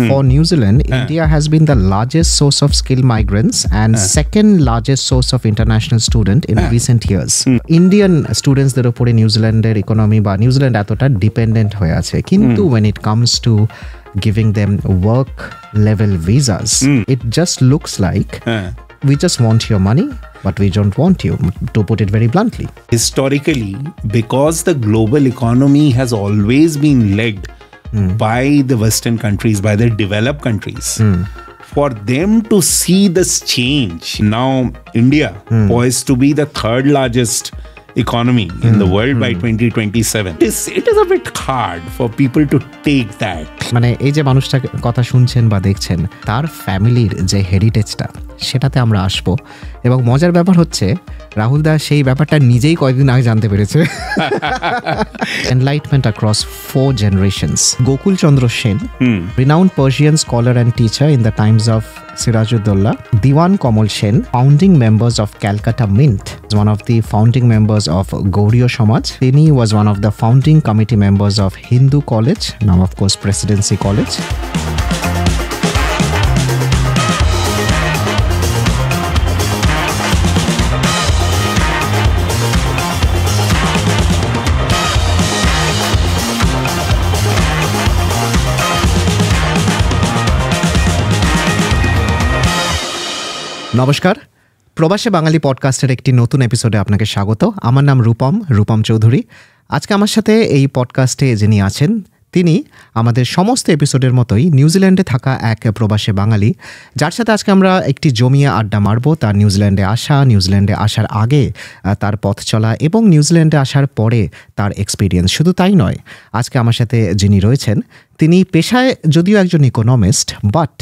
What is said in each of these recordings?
Hmm. for New Zealand, hmm. India has been the largest source of skilled migrants and hmm. second largest source of international student in recent years. Indian students are Indian স্টুডেন্টসদের উপরে নিউজিল্যান্ডের economy বা New Zealand এতটা dependent হয়ে আছে কিন্তু when it comes to giving them work level visas, it just looks like we just want your money, but we don't want you, to put it very bluntly. Historically, because the global economy has always been led mm. by the Western countries, by the developed countries. Mm. For them to see this change, now India, hmm. poised to be the third largest economy in the hmm. world mm. by 2027 hmm. it is, it is a bit hard for people to take that মানে এই যে মানুষটা কথা শুনছেন বা দেখছেন তার ফ্যামিলির যে হেরিটেজটা সেটাতে আমরা আসব এবং মজার ব্যাপার হচ্ছে রাহুল দা সেই ব্যাপারটা নিজেই কয়েকদিন আগে জানতে পেরেছে enlightenment across four generations Gokul Chandra Sen renowned Persian scholar and teacher in the times of Sirajuddaulah Dewan Kamal Sen founding members of Calcutta mint one of the founding member of Gauriya Samaj. Teni was one of the founding committee members of Hindu College, now of course Presidency College. নমস্কার প্রবাসে বাঙালি পডকাস্টের একটি নতুন এপিসোডে আপনাকে স্বাগত আমার নাম রূপম রূপম চৌধুরী আজকে আমার সাথে এই পডকাস্টে যিনি আছেন তিনি আমাদের সমস্ত এপিসোডের মতোই নিউজিল্যান্ডে থাকা এক প্রবাসী বাঙালি যার সাথে আজকে আমরা একটি জমিয়ে আড্ডা মারব তার নিউজিল্যান্ডে আসা নিউজিল্যান্ডে আসার আগে তার পথ চলা এবং নিউজিল্যান্ডে আসার পরে তার এক্সপিরিয়েন্স শুধু তাই নয় আজকে আমার সাথে যিনি রয়েছেন তিনি পেশায় যদিও একজন ইকোনমিস্ট বাট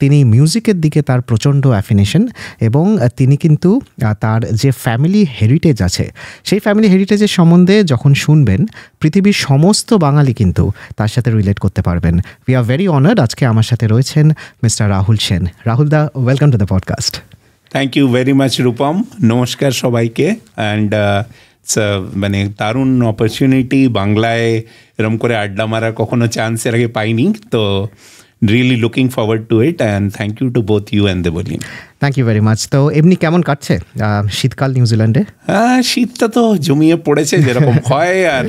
তিনি মিউজিকের দিকে তার প্রচণ্ড অ্যাফিনেশন এবং তিনি কিন্তু তার যে ফ্যামিলি হেরিটেজ আছে সেই ফ্যামিলি হেরিটেজের সম্বন্ধে যখন শুনবেন পৃথিবীর সমস্ত বাঙালি কিন্তু তার সাথে রিলেট করতে পারবেন উই আর ভেরি অনার্ড আজকে আমার সাথে রয়েছেন মিস্টার রাহুল সেন রাহুল দা welcome to the podcast thank you very much Rupam নমস্কার সবাইকে অ্যান্ড মানে দারুণ অপরচুনিটি বাংলায় এরম করে আড্ডা মারার কখনো চান্স এর আগে পাইনি তো really looking forward to it and thank you to both you and Deblin thank you very much তো এমনি কেমন কাটছে শীতকাল নিউজিল্যান্ডে শীতটা তো জমিয়ে পড়েছে যেরকম হয় আর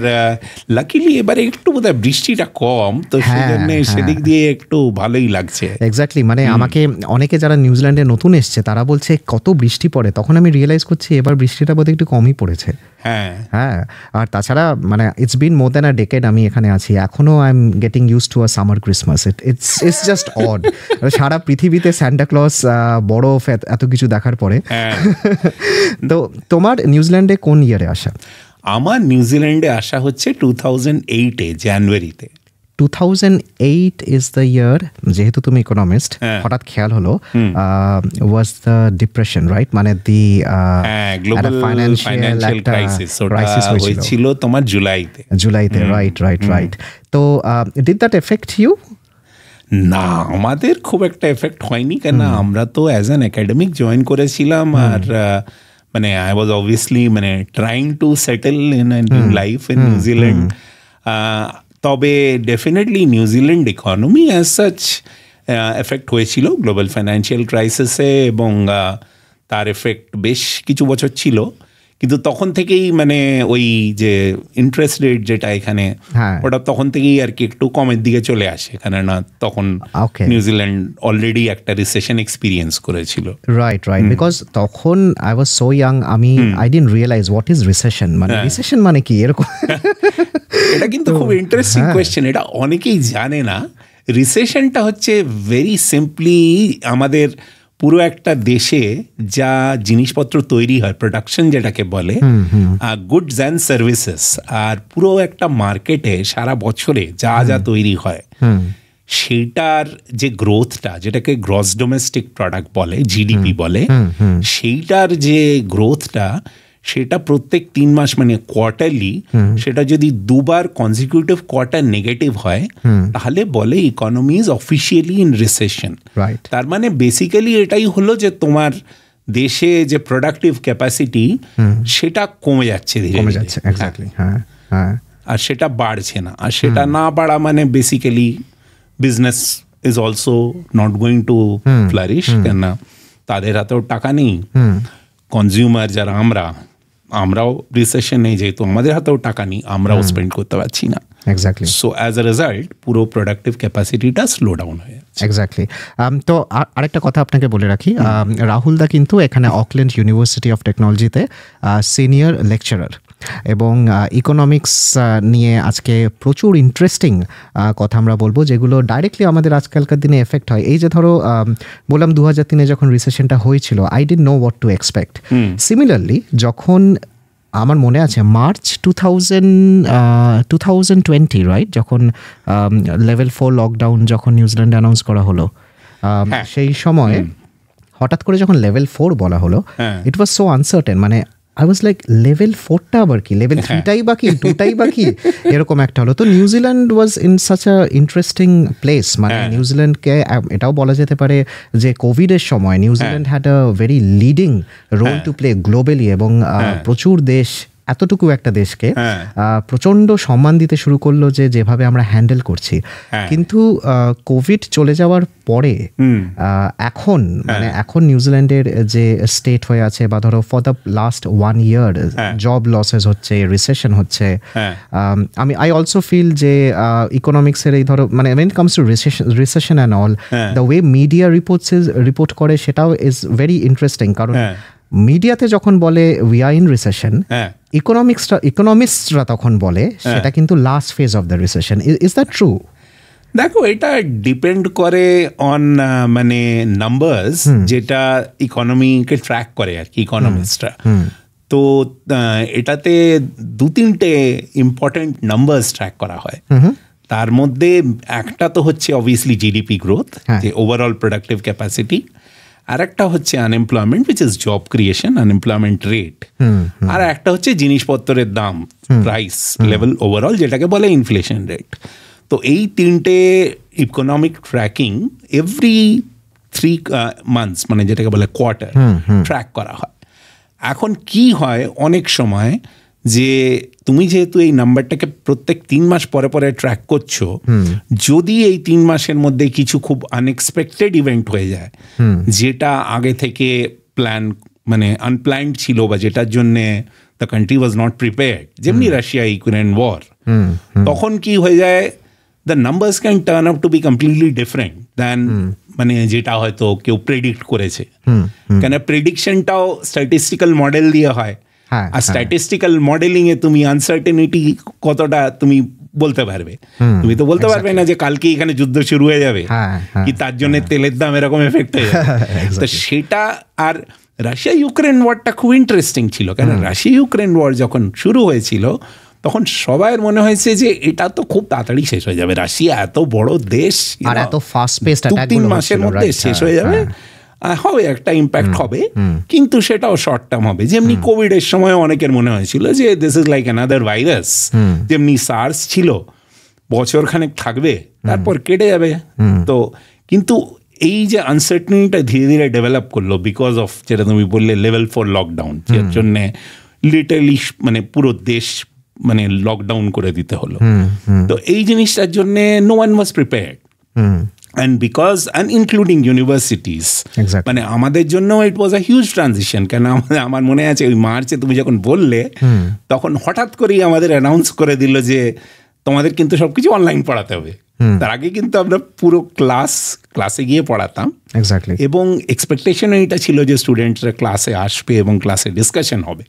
লাকিলি এবারে একটু বোধ বৃষ্টিটা কম তো হ্যাঁ, হ্যাঁ। সেদিক দিয়ে একটু ভালোই লাগছে এক্স্যাক্টলি মানে আমাকে অনেকে যারা নিউজিল্যান্ডে নতুন এসছে তারা বলছে কত বৃষ্টি পড়ে তখন আমি রিয়েলাইজ করছি এবার বৃষ্টিটা বোধহয় একটু কমই পড়েছে হ্যাঁ হ্যাঁ আর তাছাড়া মানে it's been more than a decade আমি এখানে আছি এখনও I am getting use to a summer Christmas it it's it's just odd সারা পৃথিবীতে স্যান্টা বড় বরফ অফ এত কিছু দেখার পরে হ্যাঁ। তো তোমার নিউজিল্যান্ডে কোন ইয়ারে আসা আমার নিউজিল্যান্ডে আসা হচ্ছে টু থাউজেন্ড এইটে জানুয়ারিতে 2008 is the year যেহেতু তুমি ইকোনমিস্ট হ্যাঁ। হঠাৎ খেয়াল হলো ওয়াজ দ্য ডিপ্রেশন রাইট মানে দি ফাইন্যান্সিয়াল ক্রাইসিস হয়েছিল তোমার জুলাইতে জুলাইতে রাইট রাইট রাইট তো ডিড দ্যাট এফেক্ট ইউ না আমাদের খুব একটা এফেক্ট হয়নি কেন আমরা তো অ্যাজ অ্যান একাডেমিক জয়েন করেছিলাম আর মানে আই ওয়াজ অবভিয়াসলি মানে trying to settle in life in New Zealand তবে definitely New Zealand economy as such effect হয়েছিল গ্লোবাল ফাইন্যান্সিয়াল ক্রাইসিসে এবং তার এফেক্ট বেশ কিছু বছর ছিল কিন্তু তখন থেকেই মানে ওই যে ইন্টারেস্ট রেট যেটা এখানে হ্যাঁ। ওটা তখন থেকেই আর কি একটু কমের দিকে চলে আসে না তখন নিউজিল্যান্ড অলরেডি একটা রিসেশন এক্সপিরিয়েন্স করেছিল রাইট রাইট বিকজ তখন আই ওয়াজ সো ইয়াং আমি I didn't realise what is recession মানে রিসেশন হ্যাঁ। মানে কি এরকম এটা কিন্তু খুব ইন্টারেস্টিং হ্যাঁ। কোয়েশ্চেন এটা অনেকেই জানে না রিসেশনটা হচ্ছে ভেরি সিম্পলি আমাদের পুরো একটা দেশে যা জিনিসপত্র তৈরি হয় প্রোডাকশন যেটাকে বলে গুডস অ্যান্ড সার্ভিসেস আর পুরো একটা মার্কেটে সারা বছরে যা যা তৈরি হয় সেইটার যে গ্রোথটা যেটাকে গ্রস ডোমেস্টিক প্রোডাক্ট বলে জিডিপি বলে সেইটার যে গ্রোথটা সেটা প্রত্যেক তিন মাস মানে কোয়ার্টারলি সেটা যদি দুবার কনজিকিউটিভ কোয়ার্টার নেগেটিভ হয় তাহলে বলে economy is officially in recession তার মানে বেসিক্যালি এটাই হলো যে তোমার দেশে যে প্রোডাক্টিভ ক্যাপাসিটি সেটা কমে যাচ্ছে ধীরে কমে যাচ্ছে এক্স্যাক্টলি হ্যাঁ, হ্যাঁ আর সেটা বাড়ছে না আর সেটা না বাড়া মানে basically business is also not going to flourish কেন তাদের হাতেও টাকা নেই কনজিউমার যারা আমরা আমরাও রিসেশন নেই যেহেতু আমাদের হাতেও টাকা নেই আমরাও স্পেন্ড করতে পারছি না exactly so as a result পুরো প্রোডাক্টিভ ক্যাপাসিটিটা স্লো ডাউন হয়ে এক্স্যাক্টলি um, তো আরেকটা কথা আপনাকে বলে রাখি um, রাহুল দা কিন্তু এখানে অকল্যান্ড ইউনিভার্সিটি অফ টেকনোলজিতে সিনিয়র লেকচারার এবং ইকোনমিক্স নিয়ে আজকে প্রচুর ইন্টারেস্টিং কথা আমরা বলবো যেগুলো ডাইরেক্টলি আমাদের আজকালকার দিনে এফেক্ট হয় এই যে ধরো বললাম দু হাজার তিনে যখন রিসেশনটা হয়েছিল I didn't know what to expect similarly যখন আমার মনে আছে March two thousand twenty right যখন লেভেল ফোর লকডাউন যখন নিউজিল্যান্ড অ্যানাউন্স করা হলো হ্যাঁ। সেই সময়ে হঠাৎ করে যখন লেভেল ফোর বলা হলো ইট ওয়াজ সো আনসার্টেন মানে আই ওয়াজ লাইক লেভেল ফোরটা আবার কি লেভেল থ্রিটাই বাকি টুটাই বাকি এরকম একটা হলো তো New Zealand was in such a interesting place মানে নিউজিল্যান্ডকে এটাও বলা যেতে পারে যে কোভিডের সময় New Zealand had a very leading role to play globally এবং হ্যাঁ। প্রচুর দেশ এতটুকু একটা দেশকে হ্যাঁ। প্রচন্ড সম্মান দিতে শুরু করলো যে যেভাবে আমরা হ্যান্ডেল করছি হ্যাঁ। কিন্তু কোভিড চলে যাওয়ার পরে এখন হ্যাঁ। মানে এখন নিউজিল্যান্ডের যে স্টেট হয়ে আছে বা ধরো for the last one year job losses হচ্ছে রিসেশন হচ্ছে আমি আই অলসো ফিল যে ইকোনমিক্সের এই ধরো মানে when comes to recession and all the way media reports report করে সেটাও ইজ ভেরি ইন্টারেস্টিং কারণ মিডিয়াতে যখন বলে উই আর ইন রিসেশন ইকোনমিক্সরা ইকোনমিস্টরা তখন বলে হ্যাঁ। সেটা কিন্তু last phase of the recession is that true দেখো এটা ডিপেন্ড করে অন uh, মানে নাম্বারস যেটা ইকোনমিকে ট্র্যাক করে আর কি ইকোনমিস্টরা তো এটাতে দু তিনটে ইম্পর্টেন্ট নাম্বার ট্র্যাক করা হয় তার মধ্যে একটা তো হচ্ছে অবভিয়াসলি জিডিপি গ্রোথ যে ওভারঅল প্রোডাক্টিভ ক্যাপাসিটি আর একটা হচ্ছে unemployment which is job creation unemployment rate আর একটা হচ্ছে জিনিসপত্রের দাম প্রাইস লেভেল ওভারঅল যেটাকে বলে ইনফ্লেশন রেট তো এই তিনটে economic tracking every three months মানে যেটাকে বলে কোয়ার্টার ট্র্যাক করা হয় এখন কি হয় অনেক সময় যে তুমি যেহেতু এই নাম্বারটাকে প্রত্যেক তিন মাস পরে পরে ট্র্যাক করছো যদি এই তিন মাসের মধ্যে কিছু খুব আনএক্সপেক্টেড ইভেন্ট হয়ে যায় যেটা আগে থেকে প্ল্যান মানে আনপ্ল্যান্ড ছিল বা যেটার জন্যে the country was not prepared যেমনি রাশিয়া ইউক্রেন ওয়ার তখন কি হয়ে যায় the numbers can turn up to be completely different than মানে যেটা হয়তো কেউ প্রেডিক্ট করেছে কেন প্রেডিকশনটাও স্ট্যাটিস্টিক্যাল মডেল দিয়ে হয় হ্যাঁ, আর স্ট্যাটিস্টিক্যাল মডেলিং এ তুমি আনসার্টেনিটি কতটা তুমি বলতে পারবে তুমি তো বলতে পারবে না যে কালকে এখানে যুদ্ধ শুরু হয়ে যাবে হ্যাঁ, হ্যাঁ, কি তার জন্য তেলের দাম এরকম এফেক্ট হয়ে যাবে তো সেটা আর রাশিয়া ইউক্রেন ওয়ারটা খুব ইন্টারেস্টিং ছিল কেন রাশিয়া ইউক্রেন ওয়ার যখন শুরু হয়েছিল তখন সবার মনে হয়েছে যে এটা তো খুব তাড়াতাড়ি শেষ হয়ে যাবে রাশিয়া এত বড় দেশ আর এত ফাস্ট পেস্ট তিন মাসের মধ্যে শেষ হয়ে যাবে হবে একটা ইম্প্যাক্ট হবে কিন্তু সেটাও শর্ট টার্ম হবে যেমনি কোভিড এর সময় অনেকের মনে হয়েছিল যে this is like another virus যেমনি সার্স ছিল বছরখানেক থাকবে তারপর কেটে যাবে তো কিন্তু এই যে আনসার্টনিটা ধীরে ধীরে ডেভেলপ করলো বিকজ অফ যেটা তুমি বললে লেভেল ফর লকডাউন যার জন্যে লিটারলি মানে পুরো দেশ মানে লকডাউন করে দিতে হলো তো এই জিনিসটার জন্যে no one was prepared and because and including universities মানে আমাদের জন্য ইট ওয়াজ আ হিউজ ট্রানজিশন কেন আমাদের আমার মনে আছে ওই মার্চে তুমি যখন বললে তখন হঠাৎ করেই আমাদের অ্যানাউন্স করে দিল যে তোমাদের কিন্তু সব কিছু অনলাইন পড়াতে হবে তার আগে কিন্তু আমরা পুরো ক্লাস ক্লাসে গিয়ে পড়াতাম এক্স্যাক্টলি এবং এক্সপেকটেশনও এইটা ছিল যে স্টুডেন্টরা ক্লাসে আসবে এবং ক্লাসে ডিসকাশন হবে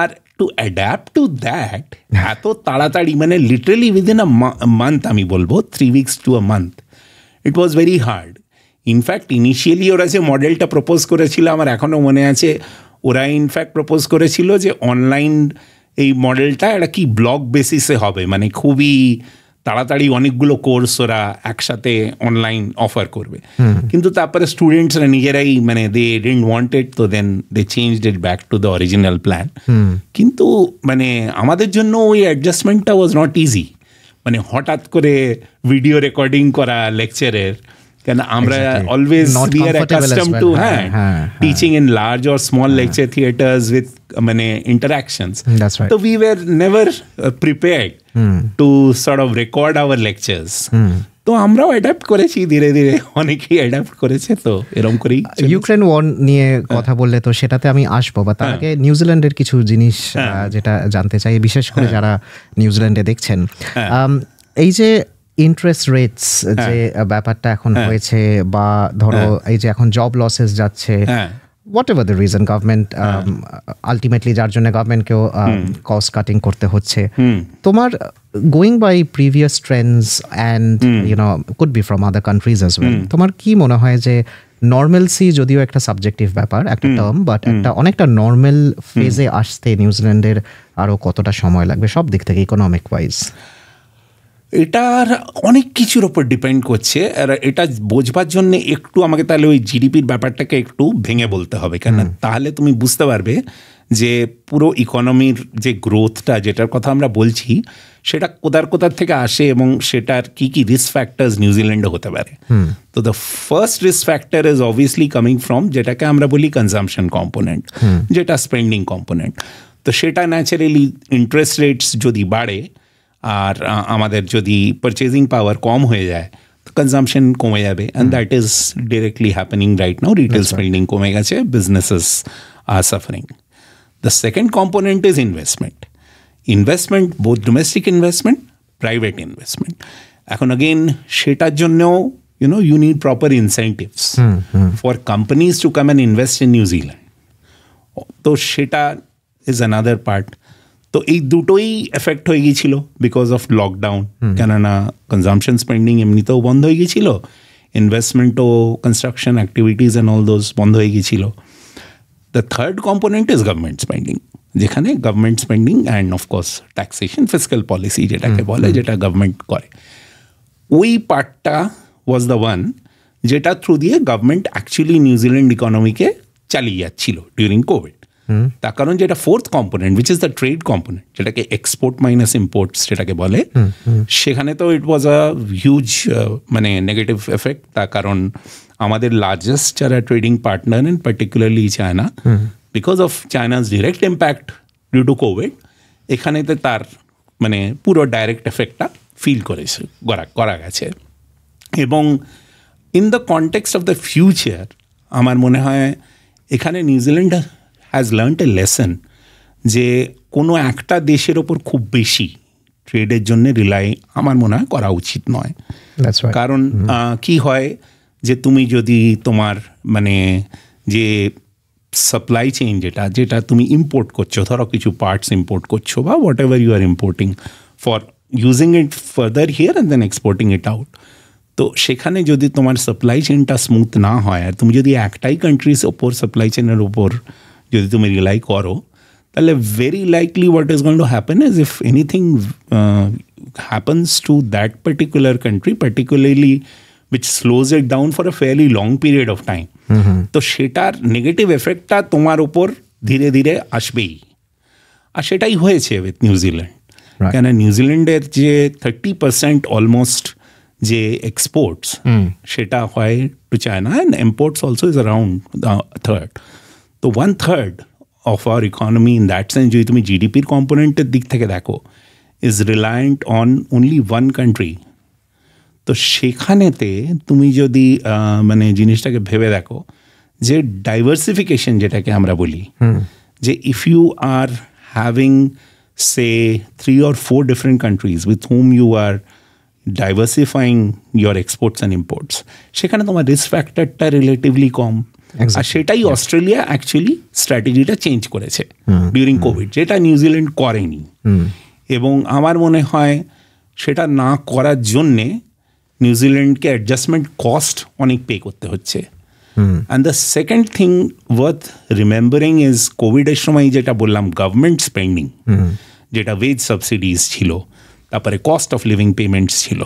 আর টু অ্যাডাপ্ট টু দ্যাট এত তাড়াতাড়ি মানে লিটারেলি উইদিন আ মান্থ আমি বলবো three weeks to a month it was very hard in fact initially ওরা যে মডেলটা প্রপোজ করেছিল আমার এখনও মনে আছে ওরা ইনফ্যাক্ট প্রপোজ করেছিল যে অনলাইন এই মডেলটা একটা কি ব্লগ বেসিসে হবে মানে খুবই তাড়াতাড়ি অনেকগুলো কোর্স ওরা একসাথে অনলাইন অফার করবে কিন্তু তারপরে স্টুডেন্টসরা নিজেরাই মানে দে ডেন্ট ওয়ান্টেড তো then they change it back to the original plan কিন্তু মানে আমাদের জন্য ওই অ্যাডজাস্টমেন্টটা ওয়াজ নট ইজি মানে হঠাৎ করে ভিডিও রেকর্ডিং করা লেকচারের কেন আমরা always we are accustom to হ্যাঁ teaching in large or small lecture theatres with মানে ইন্টারঅ্যাকশনস তো we were never prepared to sort of record our lectures তো আমরাও অ্যাডাপ্ট করেছি ধীরে ধীরে অনেকেই অ্যাডাপ্ট করেছে তো এরকম করেই ইউক্রেন ওয়ার নিয়ে হ্যাঁ। কথা বললে তো সেটাতে আমি আসবো বা তার হ্যাঁ। আগে নিউজিল্যান্ডের কিছু জিনিস হ্যাঁ। যেটা জানতে চাই বিশেষ করে যারা নিউজিল্যান্ডে দেখছেন এই যে ইন্টারেস্ট রেটস যে ব্যাপারটা এখন হয়েছে বা ধরো এই যে এখন জব লসেস যাচ্ছে whatever the reason government ultimately যার জন্য গভর্নমেন্টকেও কস্ট কাটিং করতে হচ্ছে তোমার going by previous trends and you know could be from other countries as well তোমার কি মনে হয় যে নর্মেলসি যদিও একটা সাবজেক্টিভ ব্যাপার একটা টার্ম বাট একটা অনেকটা নর্মেল ফেজে আসতে নিউজিল্যান্ডের আরও কতটা সময় লাগবে সব দিক থেকে ইকোনমিক ওয়াইজ এটার অনেক কিছুর ওপর ডিপেন্ড করছে আর এটা বোঝবার জন্য একটু আমাকে তাহলে ওই জিডিপির ব্যাপারটাকে একটু ভেঙে বলতে হবে কেন তাহলে তুমি বুঝতে পারবে যে পুরো ইকোনমির যে গ্রোথটা যেটার কথা আমরা বলছি সেটা কোদার কোদার থেকে আসে এবং সেটার কি কি রিস্ক ফ্যাক্টার্স নিউজিল্যান্ডে হতে পারে তো the first risk factor is obviously coming from যেটাকে আমরা বলি কনজামশন কম্পোনেন্ট যেটা স্পেন্ডিং কম্পোনেন্ট তো সেটা ন্যাচারালি ইন্টারেস্ট রেটস যদি বাড়ে আর আমাদের যদি পারচেজিং পাওয়ার কম হয়ে যায় কনজামশন কমে যাবে and that is directly happening right now retail spending কমে গেছে businesses are suffering the second component is investment investment both domestic investment private investment এখন আগেন সেটার জন্যেও you know you need proper incentives hmm, hmm. for companies to come and invest in new zealand though sheta is another part তো এই দুটোই effect হয়ে গিয়েছিল because of lockdown কেননা consumption spending এমনিতেও বন্ধ হয়ে গিয়েছিল ইনভেস্টমেন্টও construction activities and all those বন্ধ হয়ে গিয়েছিল the third component is government spending যেখানে government spending and of course taxation physical policy যেটাকে বলে যেটা গভর্নমেন্ট করে ওই পার্টটা ওয়াজ দ্য ওয়ান যেটা থ্রু দিয়ে গভর্নমেন্ট অ্যাকচুয়ালি নিউজিল্যান্ড ইকোনমিকে চালিয়ে যাচ্ছিল ডিউরিং কোভিড তার কারণ যেটা fourth component which is the trade component যেটাকে এক্সপোর্ট মাইনাস ইম্পোর্টস যেটাকে বলে সেখানে তো ইট ওয়াজ আ হিউজ মানে নেগেটিভ এফেক্ট তার কারণ আমাদের লার্জেস্ট যারা trading partner in particularly China because of China's direct impact due to COVID এখানেতে তার মানে পুরো ডাইরেক্ট এফেক্টটা ফিল করেছে করা করা গেছে এবং in the context of the future আমার মনে হয় এখানে New Zealand has learned a lesson যে কোনো একটা দেশের ওপর খুব বেশি ট্রেডের জন্য রিলাই আমার মনে হয় করা উচিত নয় কারণ কি হয় যে তুমি যদি তোমার মানে যে সাপ্লাই চেইন যেটা যেটা তুমি ইম্পোর্ট করছো ধরো কিছু পার্টস ইম্পোর্ট করছো বা whatever you are importing for using it further here and then exporting it out তো সেখানে যদি তোমার সাপ্লাই চেনটা স্মুথ না হয় আর তুমি যদি একটাই কান্ট্রিজ ওপর সাপ্লাই চেনের ওপর यदि तुम मेरी लाइक करो तले very likely what is going to happen is if anything happens to that particular country particularly which slows it down for a fairly long period of time तो सेटार नेगेटिव इफेक्टा तुम्हार ऊपर धीरे धीरे आसबे और सेटाई होथ निजिलैंड क्या निजिलैंडर जे थार्टी पार्सेंट अलमोस्ट जे एक्सपोर्ट्स सेटा to China and imports also is around third the one third of our economy in that sense যদি তুমি জিডিপির কম্পোনেন্টের দিক থেকে দেখো is reliant on only one country তো সেখানেতে তুমি যদি মানে জিনিসটাকে ভেবে দেখো যে ডাইভার্সিফিকেশন যেটাকে আমরা বলি যে if you are having say three or four different countries with whom you are diversifying your exports and imports সেখানে তোমার রিস্ক ফ্যাক্টরটা রিলেটিভলি কম আর সেটাই অস্ট্রেলিয়া অ্যাকচুয়ালি স্ট্র্যাটেজিটা চেঞ্জ করেছে ডিউরিং কোভিড যেটা নিউজিল্যান্ড করেনি এবং আমার মনে হয় সেটা না করার জন্যে নিউজিল্যান্ডকে অ্যাডজাস্টমেন্ট কস্ট অনেক পে করতে হচ্ছে and the second thing worth remembering is কোভিডের সময় যেটা বললাম গভর্নমেন্ট স্পেন্ডিং যেটা ওয়েজ সাবসিডিজ ছিল তারপরে কস্ট অফ লিভিং পেমেন্টস ছিল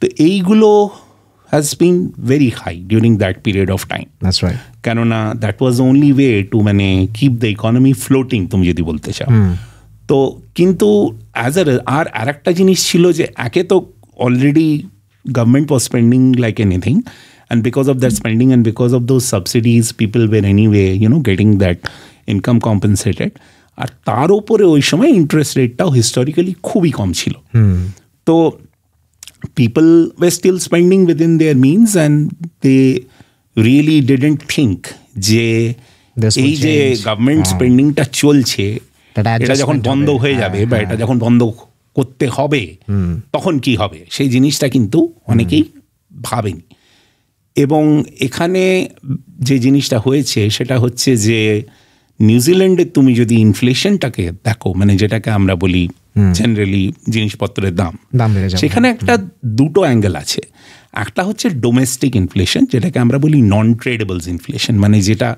তো এইগুলো has been very high during that period of time that's right কেননা that was only way to মানে কিপ দ্য ইকোনমি ফ্লোটিং তুমি যদি বলতে চাও তো কিন্তু অ্যাজ আ আর আর একটা জিনিস ছিল যে একে তো already government was spending like anything and because of that spending and because of those subsidies people were anyway you know getting that income compensated আর তার উপরে ওই সময় ইন্টারেস্ট রেটটাও হিস্টোরিক্যালি খুবই কম ছিল তো people were still spending within their means and they really didn't think যে এই যে গভর্নমেন্ট হ্যাঁ। স্পেন্ডিংটা চলছে এটা যখন বন্ধ হয়ে যাবে হ্যাঁ, বা এটা হ্যাঁ। যখন বন্ধ করতে হবে তখন কি হবে সেই জিনিসটা কিন্তু অনেকেই ভাবেনি এবং এখানে যে জিনিসটা হয়েছে সেটা হচ্ছে যে নিউজিল্যান্ডে তুমি যদি ইনফ্লেশনটাকে দেখো মানে যেটাকে আমরা বলি জেনারেলি জিনিসপত্রের দাম সেখানে একটা দুটো অ্যাঙ্গেল আছে একটা হচ্ছে ডোমেস্টিক ইনফ্লেশন যেটাকে আমরা বলি নন ট্রেডেবলস ইনফ্লেশন মানে যেটা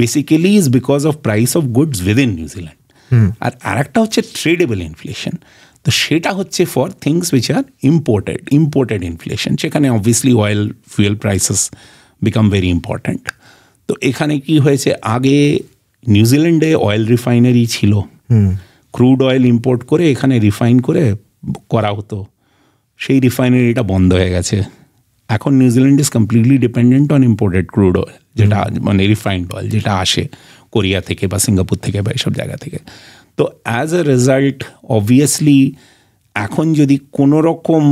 basically is because of price of goods in New Zealand আর আরেকটা হচ্ছে ট্রেডেবল ইনফ্লেশন তো সেটা হচ্ছে for things which are imported imported inflation সেখানে obviously oil fuel prices become very important তো এখানে কি হয়েছে আগে নিউজিল্যান্ডে অয়েল রিফাইনারি ছিল ক্রুড অয়েল ইম্পোর্ট করে এখানে রিফাইন করে করা হতো সেই রিফাইনারিটা বন্ধ হয়ে গেছে এখন New Zealand is completely dependent on imported crude oil যেটা মানে রিফাইন্ড অয়েল যেটা আসে কোরিয়া থেকে বা সিঙ্গাপুর থেকে বা এসব জায়গা থেকে তো অ্যাজ এ রেজাল্ট অবভিয়াসলি এখন যদি কোনো রকম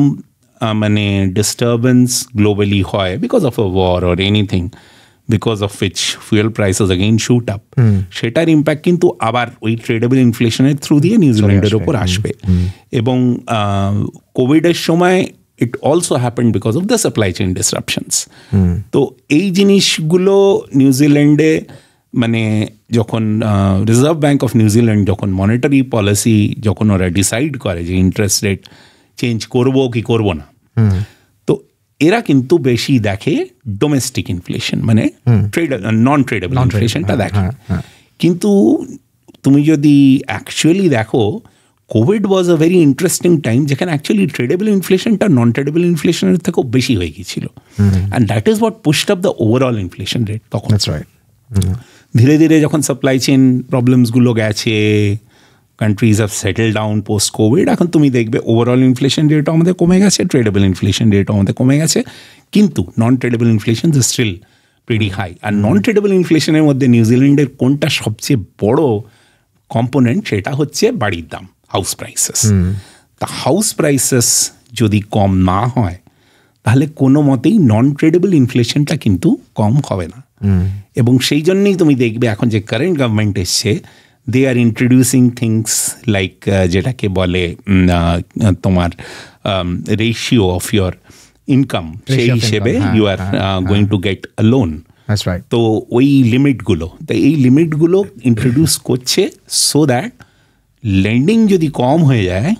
মানে ডিস্টারবেন্স গ্লোবালি হয় because of a war or anything because of which fuel prices again shoot up সেটার ইম্প্যাক্ট কিন্তু আবার ওই ট্রেডেবল ইনফ্লেশনের থ্রু দিয়ে নিউজিল্যান্ডের ওপর আসবে এবং কোভিডের সময় it also happen because of the supply chain disruptions তো এই জিনিসগুলো নিউজিল্যান্ডে মানে যখন রিজার্ভ ব্যাঙ্ক অফ নিউজিল্যান্ড যখন মনিটারি পলিসি যখন ওরা ডিসাইড করে যে ইন্টারেস্ট রেট চেঞ্জ করবো কি করবো না এরা কিন্তু বেশি দেখে ডোমেস্টিক ইনফ্লেশন মানে ট্রেড নন ট্রেডেবল ইনফ্লেশনটা দেখে হ্যাঁ, হ্যাঁ। কিন্তু তুমি যদি অ্যাকচুয়ালি দেখো COVID was a very interesting time যেখানে অ্যাকচুয়ালি ট্রেডেবল ইনফ্লেশনটা নন ট্রেডেবল ইনফ্লেশনের থেকেও বেশি হয়ে গিয়েছিল and that is what pushed up the overall inflation rate তখন ধীরে ধীরে যখন সাপ্লাই চেন প্রবলেমসগুলো গেছে countries have settle down post COVID এখন তুমি দেখবে ওভারঅল ইনফ্লেশন রেটও আমাদের কমে গেছে ট্রেডেবল ইনফ্লেশন রেটও আমাদের কমে গেছে কিন্তু non tradable inflation is still pretty high আর নন ট্রেডেবল ইনফ্লেশনের মধ্যে নিউজিল্যান্ডের কোনটা সবচেয়ে বড় কম্পোনেন্ট সেটা হচ্ছে বাড়ির দাম হাউস প্রাইসেস তা হাউস প্রাইসেস যদি কম না হয় তাহলে কোনো মতেই নন ট্রেডেবল ইনফ্লেশনটা কিন্তু কম হবে না এবং সেই জন্যেই তুমি দেখবে এখন যে কারেন্ট গভর্নমেন্ট এসছে they are introducing things like যেটাকে বলে তোমার রেশিও অফ ইয়োর ইনকাম সেই হিসেবে you are going to get a loan তো ওই লিমিটগুলো তো এই লিমিটগুলো ইন্ট্রোডিউস করছে সো দ্যাট লেন্ডিং যদি কম হয়ে যায়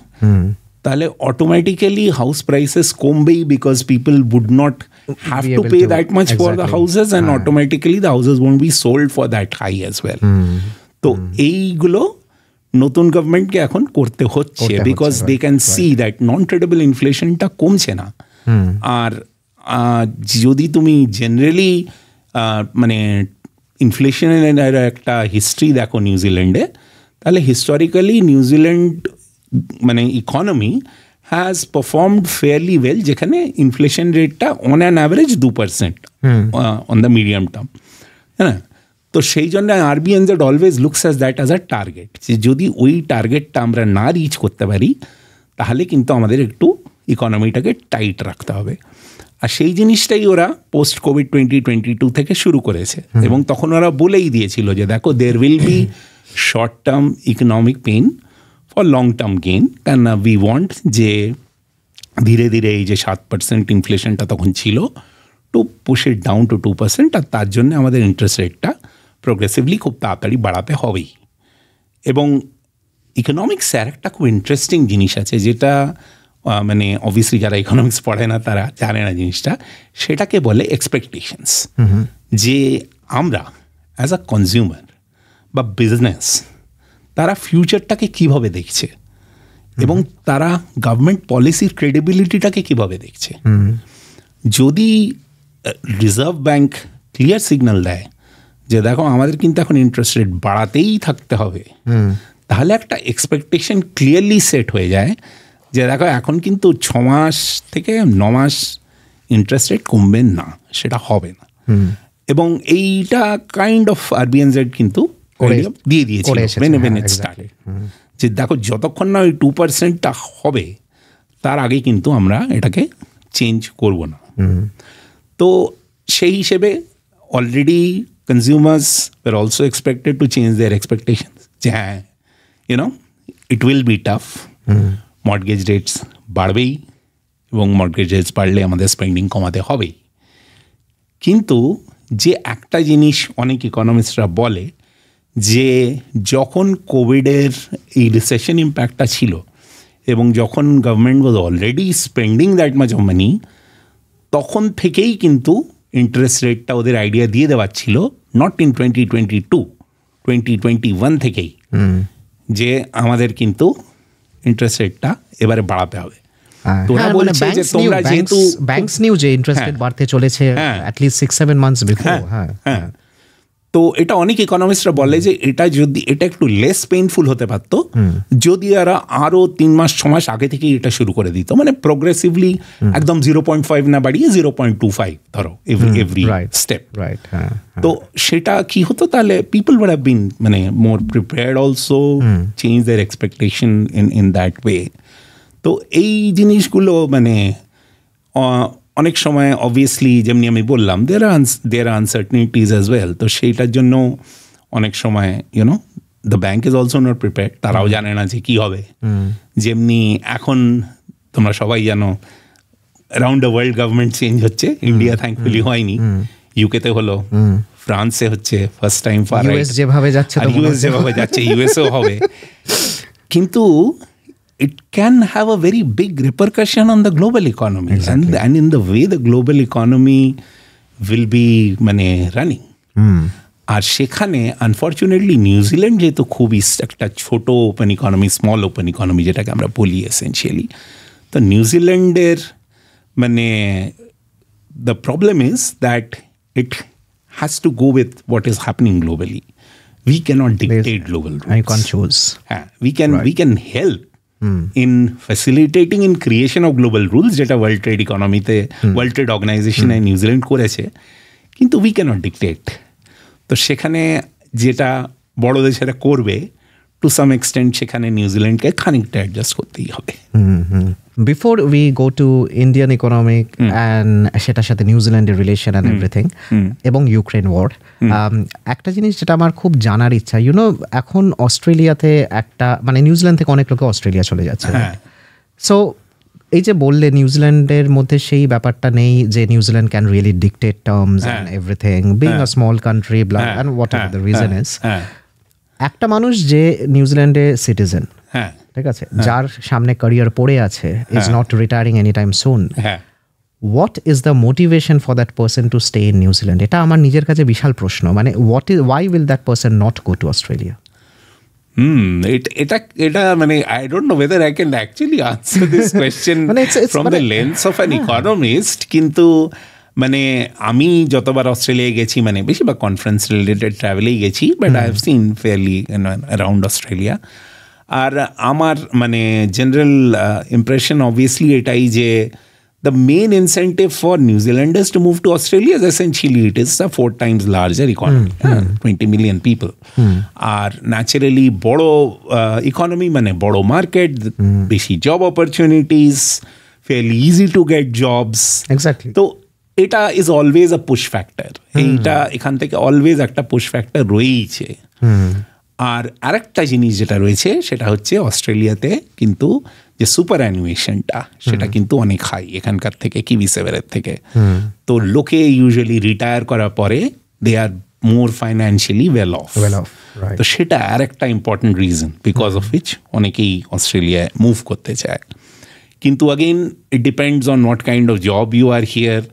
তাহলে অটোমেটিক্যালি হাউস প্রাইসেস কমবেই because people would not have to pay that much for the houses and automatically the houses won't be sold for that high as well তো এইগুলো নতুন গভর্নমেন্টকে এখন করতে হচ্ছে because they can see that non tradable ইনফ্লেশনটা কমছে না আর যদি তুমি জেনারেলি মানে ইনফ্লেশনের একটা হিস্ট্রি দেখো নিউজিল্যান্ডে তাহলে হিস্টোরিক্যালি নিউজিল্যান্ড মানে economy has performed fairly well যেখানে ইনফ্লেশন রেটটা অন অ্যান অ্যাভারেজ দু percent on the medium term হ্যাঁ তো সেই জন্য RBNZ always looks as that as a target যে যদি ওই টার্গেটটা আমরা না রিচ করতে পারি তাহলে কিন্তু আমাদের একটু ইকোনমিটাকে টাইট রাখতে হবে আর সেই জিনিসটাই ওরা post COVID twenty twenty two থেকে শুরু করেছে এবং তখন ওরা বলেই দিয়েছিল যে দেখো there will be short term economic pain for long term gain কেননা উই ওয়ান্ট যে ধীরে ধীরে এই যে সাত পার্সেন্ট ইনফ্লেশনটা তখন ছিল to push it down to two percent আর তার জন্য আমাদের ইন্টারেস্ট রেটটা প্রোগ্রেসিভলি খুব তাড়াতাড়ি বাড়াতে হবেই এবং ইকোনমিক্স আর একটা খুব ইন্টারেস্টিং জিনিস আছে যেটা মানে অবভিয়াসলি যারা ইকোনমিক্স পড়ে না তারা জানে না জিনিসটা সেটাকে বলে এক্সপেকটেশনস যে আমরা অ্যাজ আ কনজিউমার বা বিজনেস তারা ফিউচারটাকে কিভাবে দেখছে এবং তারা গভর্নমেন্ট পলিসির ক্রেডিবিলিটিটাকে কিভাবে দেখছে যদি রিজার্ভ ব্যাংক ক্লিয়ার সিগন্যাল দেয় যে দেখো আমাদের কিন্তু এখন ইন্টারেস্ট রেট বাড়াতেই থাকতে হবে তাহলে একটা এক্সপেকটেশন ক্লিয়ারলি সেট হয়ে যায় যে দেখো এখন কিন্তু ছ মাস থেকে ন মাস ইন্টারেস্ট রেট কমবে না সেটা হবে না এবং এইটা কাইন্ড অফ আরবিএনজেড কিন্তু দিয়ে দিয়েছে হ্যাঁ, যে দেখো যতক্ষণ না ওই টু পার্সেন্টটা হবে তার আগে কিন্তু আমরা এটাকে চেঞ্জ করব না তো সেই হিসেবে already consumers were also expected to change their expectations. You know, it will be tough. Mortgage hmm. Rates বাড়বেই এবং মর্টগেজ রেটস বাড়লে আমাদের স্পেন্ডিং কমাতে হবেই কিন্তু যে একটা জিনিস অনেক ইকোনমিস্টরা বলে যে যখন কোভিডের এই রিসেশন ইম্প্যাক্টটা ছিল এবং যখন government was already spending that much of money তখন থেকেই কিন্তু ইন্টারেস্ট রেটটা ওদের আইডিয়া দিয়ে দেওয়ার ছিল not in twenty twenty to twenty twenty one থেকেই যে আমাদের কিন্তু ইন্টারেস্ট রেটটা এবারে বাড়াতে হবে হ্যাঁ। তোরা হ্যাঁ, মানে বলছে যে তোমরা যেহেতু ব্যাংকস নিউ যে ইন্টারেস্ট হ্যাঁ। রেট বাড়তে চলেছে at least six seven months before হ্যাঁ হ্যাঁ তো এটা অনেক ইকোনমিস্টরা বলে যে এটা যদি এটা একটু লেস পেইনফুল হতে পারত যদি এরা আরও তিন মাস ছ মাস আগে থেকেই এটা শুরু করে দিত মানে প্রোগ্রেসিভলি একদম জিরো পয়েন্ট ফাইভ না বাড়িয়ে জিরো পয়েন্ট টু ফাইভ ধরো এভরি স্টেপ রাইট তো সেটা কি হতো তাহলে পিপল উড হ্যাভ বিন মানে more prepared also change their expectation in in that way তো এই জিনিসগুলো মানে অনেক সময় অবভিয়াসলি যেমনি আমি বললাম দের আর দের আর আনসার্টনিটিজ অ্যাজ ওয়েল তো সেইটার জন্য অনেক সময় you know the bank is also not prepare তারাও জানে না যে কী হবে যেমনি এখন তোমরা সবাই জানো around the world government change হচ্ছে ইন্ডিয়া থ্যাঙ্কফুলি হয়নি ইউকেতে হলো ফ্রান্সে হচ্ছে ফার্স্ট টাইম ফার যেভাবে যাচ্ছে ইউএস যেভাবে যাচ্ছে ইউএসও হবে কিন্তু it can have a very big repercussion on the global economy exactly. and, and in the way the global economy will be মানে running. Mm. আর সেখানে আনফর্চুনেটলি নিউজিল্যান্ড যেহেতু খুবই একটা ছোট open economy small open economy যেটাকে আমরা বলি essentially তো নিউজিল্যান্ডের মানে the problem is that it has to go with what is happening globally we cannot dictate global হ্যাঁ we can we can help Hmm. in facilitating in creation of global rules যেটা world trade ইকোনমিতে world trade অর্গানাইজেশনে New Zealand করেছে কিন্তু we cannot dictate তো সেখানে যেটা বড় দেশেরা করবে টু সাম এক্সটেন্ট সেখানে নিউজিল্যান্ডকে খানিকটা অ্যাডজাস্ট করতেই হবে before we go to Indian economic and সেটার সাথে নিউজিল্যান্ডের রিলেশন অ্যান্ড এভরিথিং এবং ইউক্রেন ওয়ার um, একটা জিনিস যেটা আমার খুব জানার ইচ্ছা ইউনো এখন অস্ট্রেলিয়াতে একটা মানে নিউজিল্যান্ড থেকে অনেক লোকে অস্ট্রেলিয়া চলে যাচ্ছে সো হ্যাঁ। এই যে বললে নিউজিল্যান্ডের মধ্যে সেই ব্যাপারটা নেই যে New Zealand can really dictate terms and everything being a small country black and what are the reason is একটা মানুষ যে নিউজিল্যান্ডে সিটিজেন ঠিক আছে হ্যাঁ। যার সামনে ক্যারিয়ার পড়ে আছে is not retiring any time soon what is the motivation for that person to stay in New Zealand এটা আমার নিজের কাছে বিশাল প্রশ্ন মানে what is why will that person not go to Australia hmm এটা এটা মানে I don't know whether can actually actually answer this question from the lens of an economist কিন্তু মানে আমি যতবার অস্ট্রেলিয়ায় গেছি মানে বেশিরভাগ কনফারেন্স রিলেটেড ট্রাভেলেই গেছি but I have seen fairly around Australia আর আমার মানে জেনারেল ইমপ্রেশন অবভিয়াসলি এটাই যে the main incentive for New Zealanders to move to Australia is essentially it is a four times larger economy, mm-hmm. 20 million people. Mm-hmm. Are naturally Bodo uh, economy, mane Bodo market, mm-hmm. BC job opportunities, fairly easy to get jobs. Exactly. So এটা is always a push factor এইটা এখান থেকে always একটা push factor রয়েইছে hmm. আর আরেকটা জিনিস যেটা রয়েছে সেটা হচ্ছে অস্ট্রেলিয়াতে কিন্তু যে সুপার অ্যানিমেশনটা hmm. সেটা কিন্তু অনেক হাই এখানকার থেকে কিবি সেভেনের থেকে hmm. তো লোকে ইউজুয়ালি রিটায়ার করার পরে they are more financially well off তো সেটা আর একটা important reason because of which অনেকেই অস্ট্রেলিয়ায় মুভ করতে চায় কিন্তু again it depends on what kind of job you are here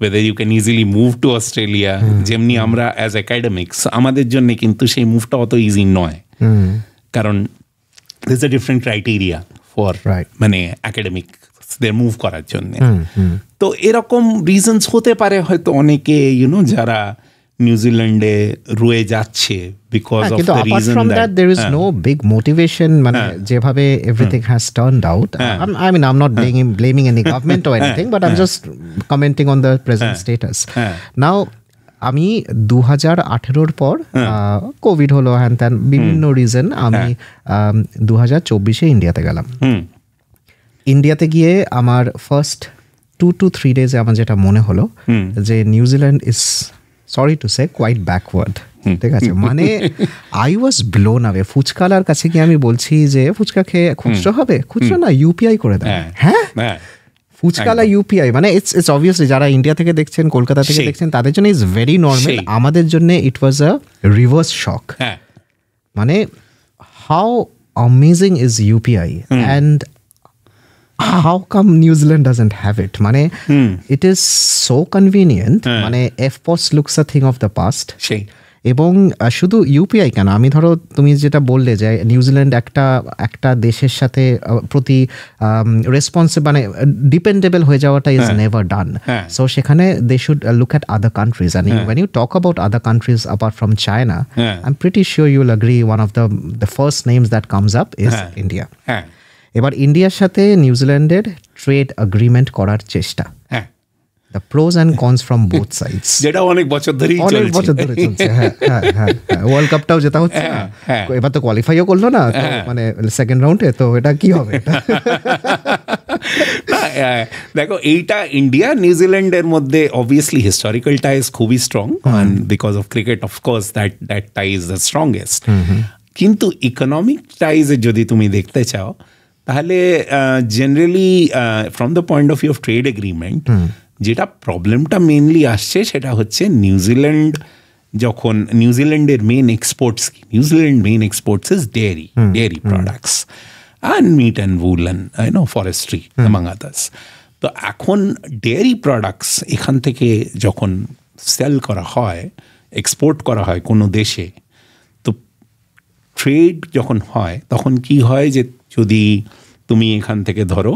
whether you can easily move to Australia যেমনি আমরা অ্যাজ একাডেমিক্স আমাদের জন্য কিন্তু সেই মুভটা অত ইজি নয় hmm. কারণ this a different criteria for মানে একাডেমিকদের মুভ করার জন্য hmm, hmm. তো এরকম রিজনস হতে পারে হয়তো অনেকে ইউনো যারা নিউজিল্যান্ডে রয়ে যাচ্ছে because of the reason that there is no big motivation মানে হ্যাঁ। যেভাবে everything has turned out I mean I am not blaming blaming any government or anything but I am just commenting on the present status now আমি দু হাজার আঠেরোর পর Covid হ্যাঁ। হলো হ্যান ত্যান বিভিন্ন রিজন আমি হ্যাঁ। দু হাজার চব্বিশে ইন্ডিয়াতে গেলাম ইন্ডিয়াতে গিয়ে আমার ফার্স্ট টু টু থ্রি ডেজে আমার যেটা মনে হলো যে New Zealand is sorry to say quite backward ঠিক আছে মানে আই ওয়াজ ব্লো আওয়ে ফুচকালার কাছে গিয়ে আমি বলছি যে ফুচকা খেয়ে hmm. খুচরো হবে hmm. খুচরো না ইউপিআই করে দেয় হ্যাঁ।, হ্যাঁ? হ্যাঁ ফুচকালা ইউপিআই মানে ইটস ইটস অবভিয়াসলি যারা ইন্ডিয়া থেকে দেখছেন কলকাতা থেকে দেখছেন তাদের জন্য ইজ ভেরি নর্মাল আমাদের জন্য ইট ওয়াজ আ রিভার্স শক মানে how amazing is UPI and how come New Zealand doesn't have it মানে ইট ইজ সো কনভিনিয়েন্ট মানে EFTPOS looks a thing of the past সেই এবং শুধু ইউপিআই কেন আমি ধরো তুমি যেটা বললে যে নিউজিল্যান্ড একটা একটা দেশের সাথে প্রতি রেসপন্স মানে ডিপেন্ডেবল হয়ে যাওয়াটা ইজ নেভার ডান সো সেখানে they should look at other countries and when you talk about other countries apart from China I am pretty sure you'll agree one of the the first names that comes up is India এবার ইন্ডিয়ার সাথে নিউজিল্যান্ডের trade agreement করার চেষ্টা হ্যাঁ the pros and cons from both sides যেটা অনেক বছর ধরে অনেক বছর ধরে চলছে হ্যাঁ হ্যাঁ ওয়ার্ল্ড কাপটাও যেটা হচ্ছে হ্যাঁ, হ্যাঁ। এবার তো কোয়ালিফাইও করলো না হ্যাঁ। মানে সেকেন্ড রাউন্ডে তো এটা কি হবে দেখো এইটা ইন্ডিয়া নিউজিল্যান্ডের মধ্যে অবভিয়াসলি হিস্টোরিক্যাল টাইজ খুবই strong because of cricket of course that that tie is the strongest কিন্তু ইকোনমিক টাইজে যদি তুমি দেখতে চাও তাহলে generally from the point of view of trade agreement যেটা প্রবলেমটা মেনলি আসছে সেটা হচ্ছে নিউজিল্যান্ড যখন নিউজিল্যান্ডের মেন এক্সপোর্টস কি New Zealand main exports is dairy dairy products and meat and wool and no forestry মাংাদাস তো এখন ডেয়ারি প্রোডাক্টস এখান থেকে যখন সেল করা হয় এক্সপোর্ট করা হয় কোনো দেশে তো ট্রেড যখন হয় তখন কি হয় যে যদি তুমি এখান থেকে ধরো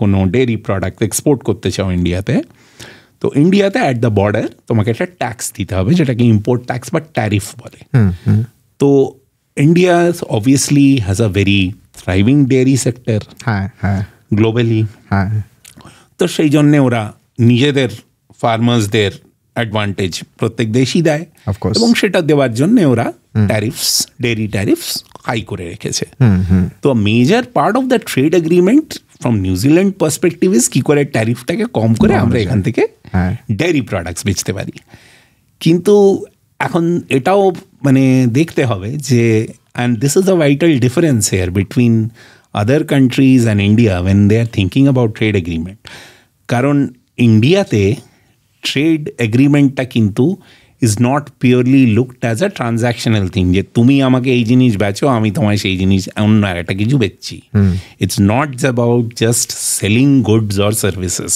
কোনো ডেরি প্রোডাক্ট এক্সপোর্ট করতে চাও ইন্ডিয়াতে তো ইন্ডিয়াতে অ্যাট দ্য বর্ডার তোমাকে একটা ট্যাক্স দিতে হবে যেটাকে ইম্পোর্ট ট্যাক্স বা ট্যারিফ বলে তো India obviously has a very thriving dairy sector হ্যাঁ হ্যাঁ গ্লোবালি হ্যাঁ তো সেই জন্যে ওরা নিজেদের ফার্মার্সদের অ্যাডভান্টেজ প্রত্যেক দেশই দেয় এবং সেটা দেওয়ার জন্য ওরা ট্যারিফস ডেয়ারি ট্যারিফস হাই করে রেখেছে তো major part of the trade agreement from New Zealand perspective is কী করে ট্যারিফটাকে কম করে আমরা এখান থেকে ডেয়ারি হ্যাঁ। প্রোডাক্টস বেচতে পারি কিন্তু এখন এটাও মানে দেখতে হবে যে and this is the vital difference here between other countries and India when they are thinking about trade agreement কারণ ইন্ডিয়াতে ট্রেড এগ্রিমেন্টটা কিন্তু is not purely looked as a transactional thing যে তুমি আমাকে এই জিনিস বেচো আমি তোমায় সেই জিনিস অন্য একটা কিছু বেচছি it's not about just selling goods or services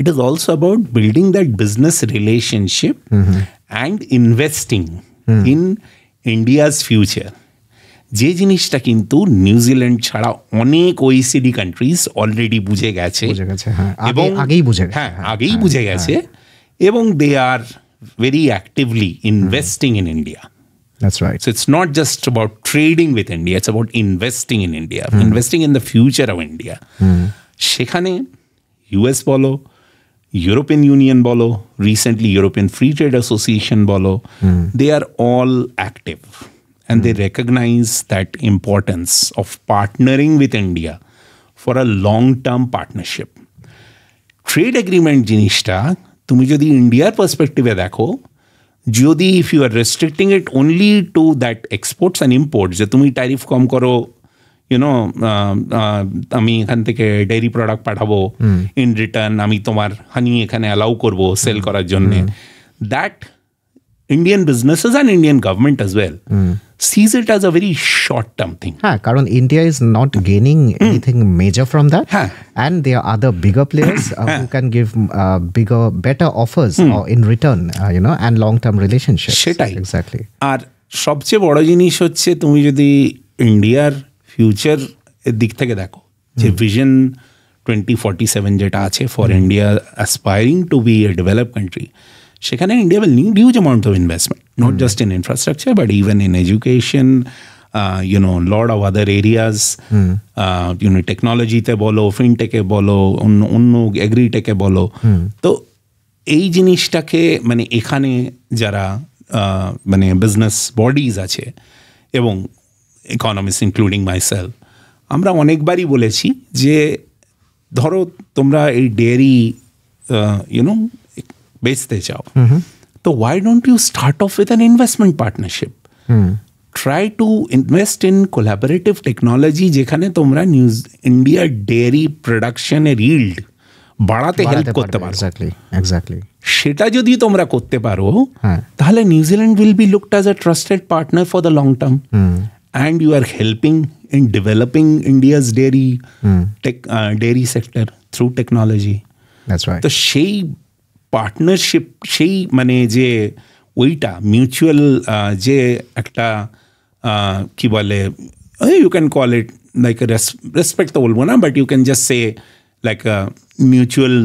it is also about building that business relationship and investing in investing future যে জিনিসটা কিন্তু নিউজিল্যান্ড ছাড়া অনেক ওইসিডি কান্ট্রিজ অলরেডি বুঝে গেছে হ্যাঁ। এবং আগেই বুঝে হ্যাঁ, হ্যাঁ আগেই হ্যাঁ, বুঝে গেছে এবং দে আর very actively investing in India. That's right. So it's not just about trading with India, it's about investing in India, investing in the future of India. mm Shekhane, US Bolo, European Union Bolo, recently European Free Trade Association Bolo, they are all active and they recognize that importance of partnering with India for a long term partnership. Trade agreement, Jinishta, তুমি যদি ইন্ডিয়ার পার্সপেক্টিভে দেখো যদি if you are restricting it only to that exports and imports যে তুমি tariff কম করো ইউনো আমি এখান থেকে ডেয়ারি প্রোডাক্ট পাঠাবো ইন রিটার্ন আমি তোমার হানি এখানে অ্যালাউ করব সেল করার জন্যে that Indian businesses and Indian government as well mm. sees it as a very short term thing. Ha, Karan, India is not gaining mm. anything major from that. Ha. And there are other bigger players uh, who can give uh, bigger, better offers mm. or in return, uh, you know, and long term relationships. সেটাই exactly আর সবচেয়ে বড় জিনিস হচ্ছে তুমি যদি ইন্ডিয়ার future এর দিক থেকে দেখো যে ভিশন টোয়েন্টি ফর্টি সেভেন যেটা আছে for India aspiring to be a develop country সেখানে India will need huge amount of investment not just in infrastructure but even in education you know lot of other areas you know টেকনোলজিতে বলো ফিনটেকে বলো অন্য অন্য এগ্রিটেকে বলো hmm. তো এই জিনিসটাকে মানে এখানে যারা মানে বিজনেস বডিজ আছে এবং ইকোনমিক্স ইনক্লুডিং সেলফ আমরা অনেকবারই বলেছি যে ধরো তোমরা এই ডেয়ারি ইউনো बेचते जाओ तो why don't you start off with an investment partnership try to invest in collaborative technology যেখানে তোমরা নিউজ ইন্ডিয়া ডেয়ারি প্রোডাকশনের ইল্ড বাড়াতে হেল্প করতে পারো এক্স্যাক্টলি সেটা যদি তোমরা করতে পারো তাহলে New Zealand will be looked as a trusted partner for the long term and you are helping in developing India's dairy tech dairy sector through technology তো সেই পার্টনারশিপ সেই মানে যে ওইটা মিউচুয়াল যে একটা কি বলে you can call it like respect তো বলবো না but you can just say like mutual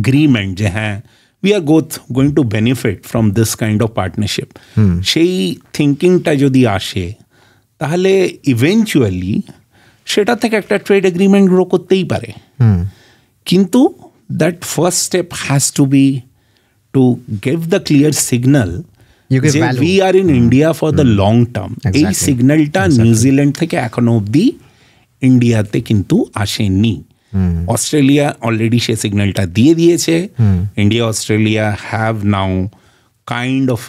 agreement যে হ্যাঁ we are both going to benefit from this kind of partnership সেই থিঙ্কিংটা যদি আসে তাহলে ইভেঞ্চুয়ালি সেটা থেকে একটা ট্রেড এগ্রিমেন্ট গ্রো করতেই পারে কিন্তু that first step has to be to give the clear signal যে we are in India for the long term এই সিগন্যালটা নিউজিল্যান্ড থেকে এখনো অবধি ইন্ডিয়াতে কিন্তু আসেনি অস্ট্রেলিয়া অলরেডি সে সিগন্যালটা দিয়ে দিয়েছে India Australia have now kind of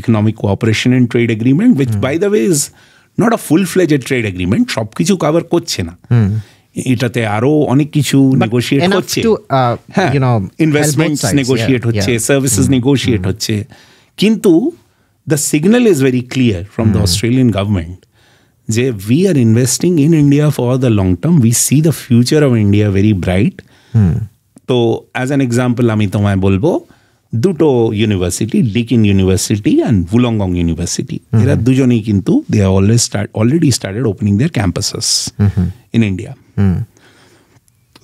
economic cooperation and trade agreement which by the way is not a full fledged trade agreement সব কিছু কাভার করছে না hmm. এটাতে আরো অনেক কিছু নেগোশিয়েট হচ্ছে হ্যাঁ ইনভেস্টমেন্টস নেগোশিয়েট হচ্ছে সার্ভিসেস নেগোশিয়েট হচ্ছে কিন্তু the signal is very clear from the Australian government যে we are investing in India for the long term we see the future of India very bright তো as an example আমি তোমায় বলবো দুটো university Deakin university and Wollongong university এরা দুজনেই কিন্তু they are always start already started opening their campuses in India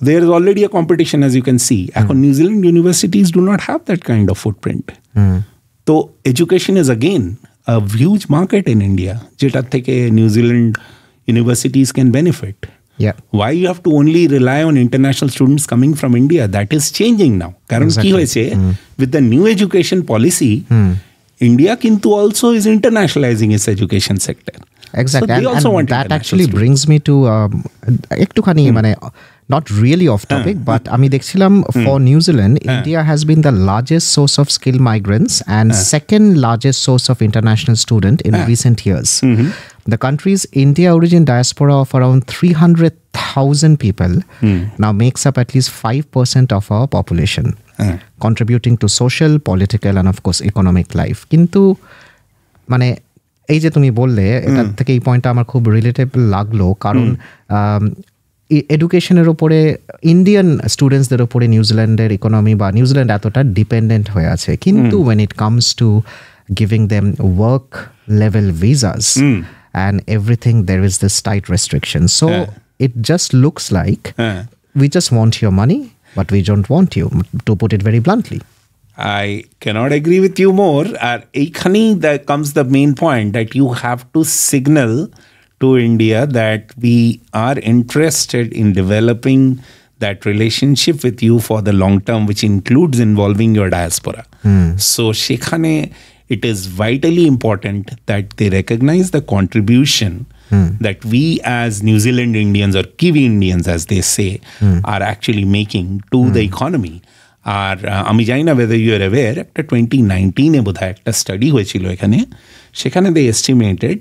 there is already a competition as you can see mm. new zealand universities do not have that kind of footprint hmm. so education is again a huge market in india new zealand universities can benefit why you have to only rely on international students coming from india that is changing now exactly. Hmm. with the new education policy hmm. india kintu also is internationalizing its education sector Exactly. So and, also and that actually students. brings me to um, একটুখানি hmm. মানে not really off topic, hmm. but আমি দেখছিলাম hmm. for New Zealand, India has been the largest source of skilled migrants and second largest source of international student in recent years. The country's India origin diaspora of around 300,000 people now makes up at least 5% of our population, contributing to social, political, and of course, economic life. Kintu, মানে এই যে তুমি বললে এটার থেকে এই পয়েন্টটা আমার খুব রিলেটেভ লাগলো কারণ এডুকেশনের ওপরে ইন্ডিয়ান স্টুডেন্টসদের ওপরে নিউজিল্যান্ডের ইকোনমি বা নিউজিল্যান্ড এতটা ডিপেন্ডেন্ট হয়ে আছে কিন্তু when it comes to giving them work level visas and everything there is this tight restriction so it just looks like we just want your money but we don't want you to put it very bluntly I cannot agree with you more. Uh, Eikhani, that comes the main point that you have to signal to India that we are interested in developing that relationship with you for the long term, which includes involving your diaspora. Mm. So, Shekhane, it is vitally important that they recognize the contribution mm. that we as New Zealand Indians or Kiwi Indians, as they say, mm. are actually making to hmm. the economy. আর আমি জানি না whether you're aware একটা twenty নাইনটিনে বোধ হয় একটা study হয়েছিল এখানে সেখানে দে এস্টিমেটেড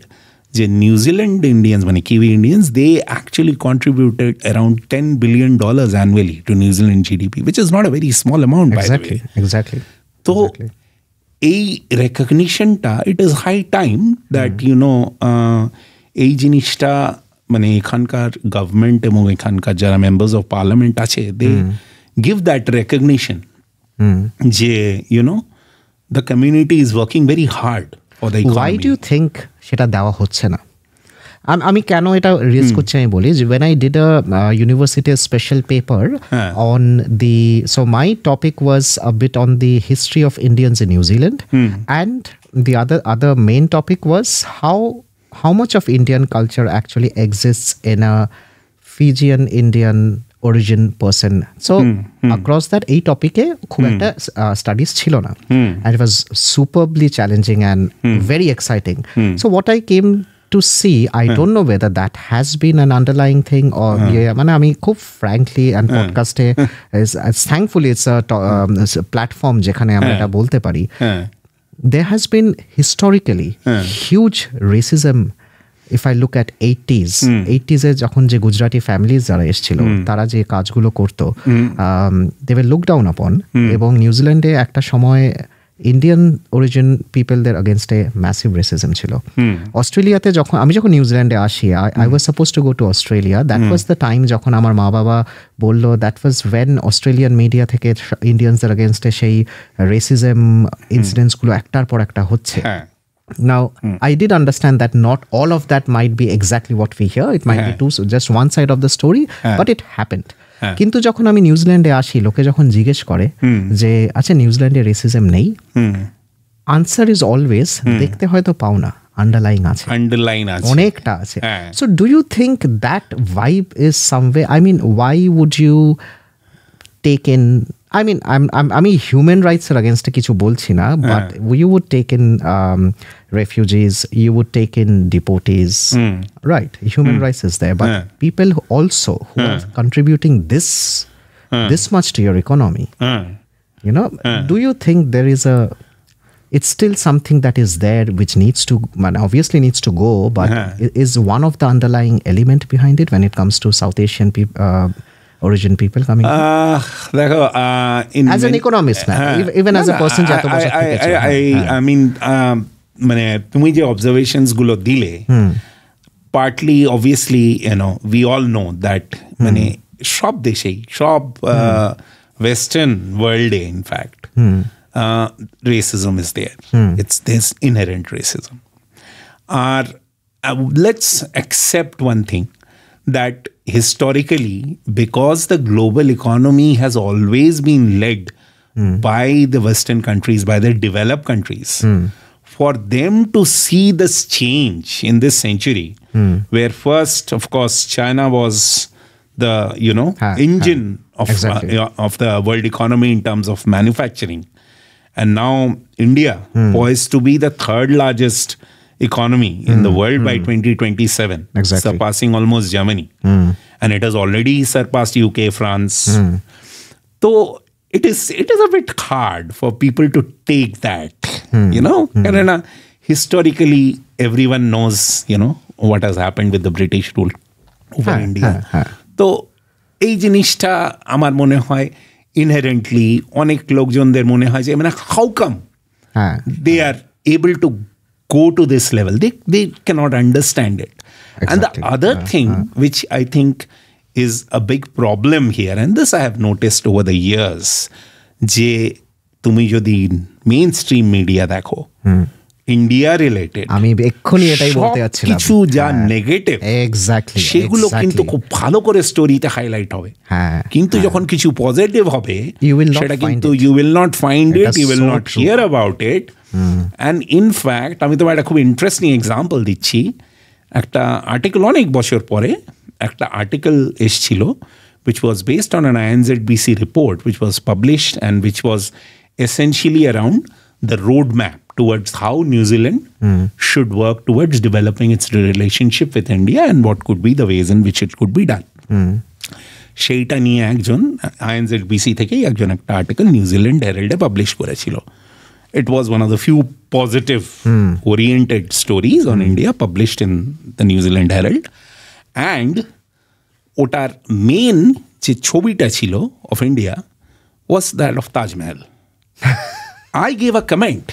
যে নিউজিল্যান্ড ইন্ডিয়ান্স মানে Kiwi Indians they actually contributed around ten billion dollars annually to New Zealand GDP which is not a very small amount exactly তো এই রেকগনিশনটা it is high time that you know এই জিনিসটা মানে এখানকার government এবং এখানকার যারা মেম্বার্স অফ পার্লামেন্ট আছে দে give that recognition. Mm. J, you know, the community is working very hard for the economy. Why do you think সেটা দেওয়া হচ্ছে না আমি কেন এটা রেজ করছি আমি বলি যে when I did a university special paper on the so my topic was a bit on the history of Indians in New Zealand and the other other main topic was how how much of Indian culture actually exists in a Fijian Indian origin person so across that এই টপিকে খুব hmm. একটা studies uh, ছিল না and it was superbly challenging and very exciting so what I came to see. I hmm. don't know whether that has been an underlying thing or I hmm. mean, খুব frankly and podcast is uh, thankfully um, it's a, platform যেখানে আমরা এটা বলতে পারি. There has been historically huge racism if I look at eighties এইটিজে যখন যে Gujarati families যারা এসেছিল hmm. তারা যে কাজগুলো করতো দেবে লুক ডাউন আপন এবং নিউজিল্যান্ডে একটা সময় ইন্ডিয়ান অরিজিন পিপলদের অগেনস্টে ম্যাসিভ রেসিজম ছিল hmm. অস্ট্রেলিয়াতে যখন আমি যখন নিউজিল্যান্ডে আসি I was suppose to go to Australia that was the time যখন আমার মা বাবা বললো that was when Australian media থেকে ইন্ডিয়ানসদের অগেনস্টে সেই রেসিজম ইনসিডেন্টসগুলো একটার পর একটা হচ্ছে হ্যাঁ। Now, I did understand that not all of that might be exactly what we hear. It might be two, so just one side of the story, but it happened. কিন্তু যখন আমি নিউজিল্যান্ডে আসি লোকে যখন জিজ্ঞেস করে যে আচ্ছা নিউজিল্যান্ডে রেসিজম নেই আনসার ইজ অলওয়েজ দেখতে হয়তো পাও না আন্ডারলাইন আছে অনেকটা আছে so do you think that vibe is some way I mean why would you take in I mean আমি হিউম্যান রাইটসের আগেনস্টে কিছু বলছি না but you would take in refugees you would take in deportees right human rights is there but people also who are contributing this this much to your economy you know do you think there is a it's still something that is there which needs to obviously needs to go but is one of the underlying element behind it when it comes to south asian people uh, origin people coming? Uh, dekho, uh, in as an many, economist, uh, na, uh, even no, as a person, no, I, I, I, I, I, I, I mean, um, mane, tumi je observations gulo dile, hmm. partly, obviously, you know, we all know that many shop deshe, shop Western world, in fact, hmm. uh, racism is there. Hmm. It's this inherent racism. Our, uh, let's accept one thing that historically, because the global economy has always been led mm. by the Western countries, by the developed countries, mm. for them to see this change in this century, mm. where first, of course, China was the you know ha, engine ha. of exactly. uh, of the world economy in terms of manufacturing, and now India hmm. poised to be the third largest economy in the hmm. world mm. by hmm. 2027, exactly. surpassing almost Germany. Mm. And it has already surpassed UK, France. Hmm. So it is it is a bit hard for people to take that, you know. And uh, historically, everyone knows, you know, what has happened with the British rule over ha, India. So এই জিনিসটা আমার মনে হয় inherently অনেক লোকজনদের মনে হয় যে মানে how come they are able to go to this level. They, they cannot understand it. Exactly. And the other yeah. thing, yeah. which I think is a big problem here, and this I have noticed over the years, যে তুমি যদি mainstream media দেখো India related আমি এক্ষুনি এটাই বলতে যাচ্ছিলাম কিছু যা নেগেটিভ এক্স্যাক্টলি সেগুলো কিন্তু খুব ভালো করে স্টোরিতে হাইলাইট হবে হ্যাঁ কিন্তু হ্যাঁ। যখন কিছু পজিটিভ হবে সেটা কিন্তু you will not find it you will not hear about it and in fact আমি তোমার একটা খুব ইন্টারেস্টিং এক্সাম্পল দিচ্ছি একটা আর্টিকেল অনেক বছর পরে একটা আর্টিকেল এসছিল which was based on an INZ BC report which was published and which was essentially around the road map towards how New Zealand should work towards developing its relationship with India and what could be the ways in which it could be done সেইটা নিয়ে একজন INZ BC থেকেই একজন একটা article New Zealand হেরাল্ডে publish করেছিল it was one of the few positive hmm. oriented stories on hmm. India published in the New Zealand Herald. And our main chilo of India was that of Taj Mahal. I gave a comment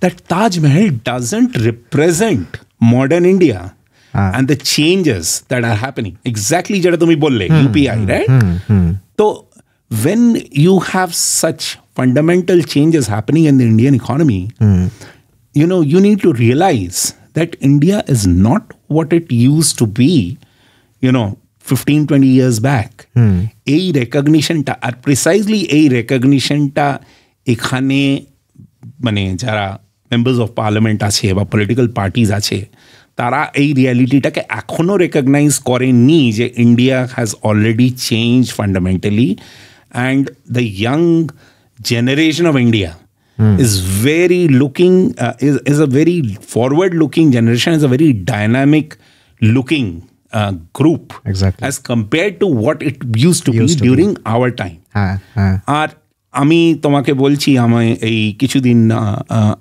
that Taj Mahal doesn't represent modern India ah. and the changes that are happening. Exactly, Jada Tumi bolle, hmm. UPI, hmm, right? So, when you have such fundamental change is happening in the Indian economy, mm. you know, you need to realize that India is not what it used to be, you know, 15, 20 years back. এই রেকগনিশনটা আর precisely এই রেকগনিশনটা এখানে মানে যারা members of parliament আছে বা political parties আছে তারা এই রিয়ালিটিটাকে এখনও রেকগনাইজ করেননি যে India has already change fundamentally and the young generation of India mm. is very looking, uh, is, is a very forward looking generation, is a very dynamic looking uh, group. Exactly. As compared to what it used to used be to during be. our time. হ্যাঁ হ্যাঁ আর আমি তোমাকে বলছি আমার এই কিছুদিন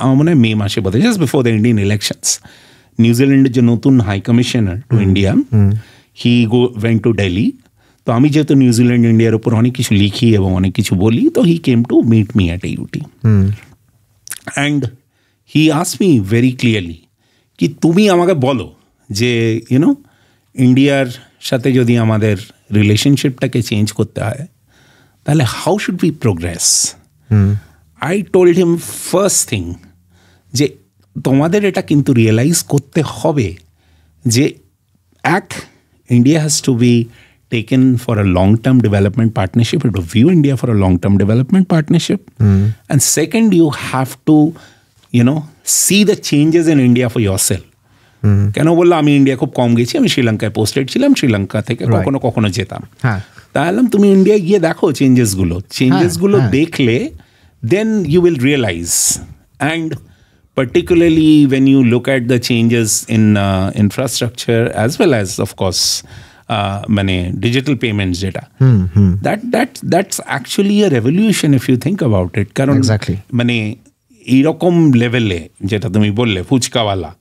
আমার মনে হয় মে মাসে বোধ just before the Indian elections নিউজিল্যান্ডের যে নতুন high commissioner to India he go went to Delhi তো আমি যেহেতু নিউজিল্যান্ড ইন্ডিয়ার উপর অনেক কিছু লিখি এবং অনেক কিছু বলি তো he came to meet me at UT and he ask me very clearly কি তুমি আমাকে বলো যে ইউনো ইন্ডিয়ার সাথে যদি আমাদের রিলেশনশিপটাকে চেঞ্জ করতে হয় তাহলে how should be progress I told him first thing যে তোমাদের এটা কিন্তু রিয়েলাইজ করতে হবে যে এক India has to be taken for a long term development partnership, you have to view India for a long term development partnership. Mm. And second, you have to, you know, see the changes in India for yourself. কেন বললো আমি India খুব কম গেছি আমি শ্রীলঙ্কায় posted ছিলাম শ্রীলঙ্কা থেকে কখনো কখনো যেতাম তাহলে তুমি ইন্ডিয়ায় গিয়ে দেখো চেঞ্জেসগুলো চেঞ্জেসগুলো দেখলে then you will realise and particularly when you look at the changes in infrastructure as well as of course Uh, মানে ডিজিটাল পেমেন্টস যেটা that that that's actually a revolution if you think about it কারণ মানে এইরকম লেভেলে যেটা তুমি বললে ফুচকাওয়ালা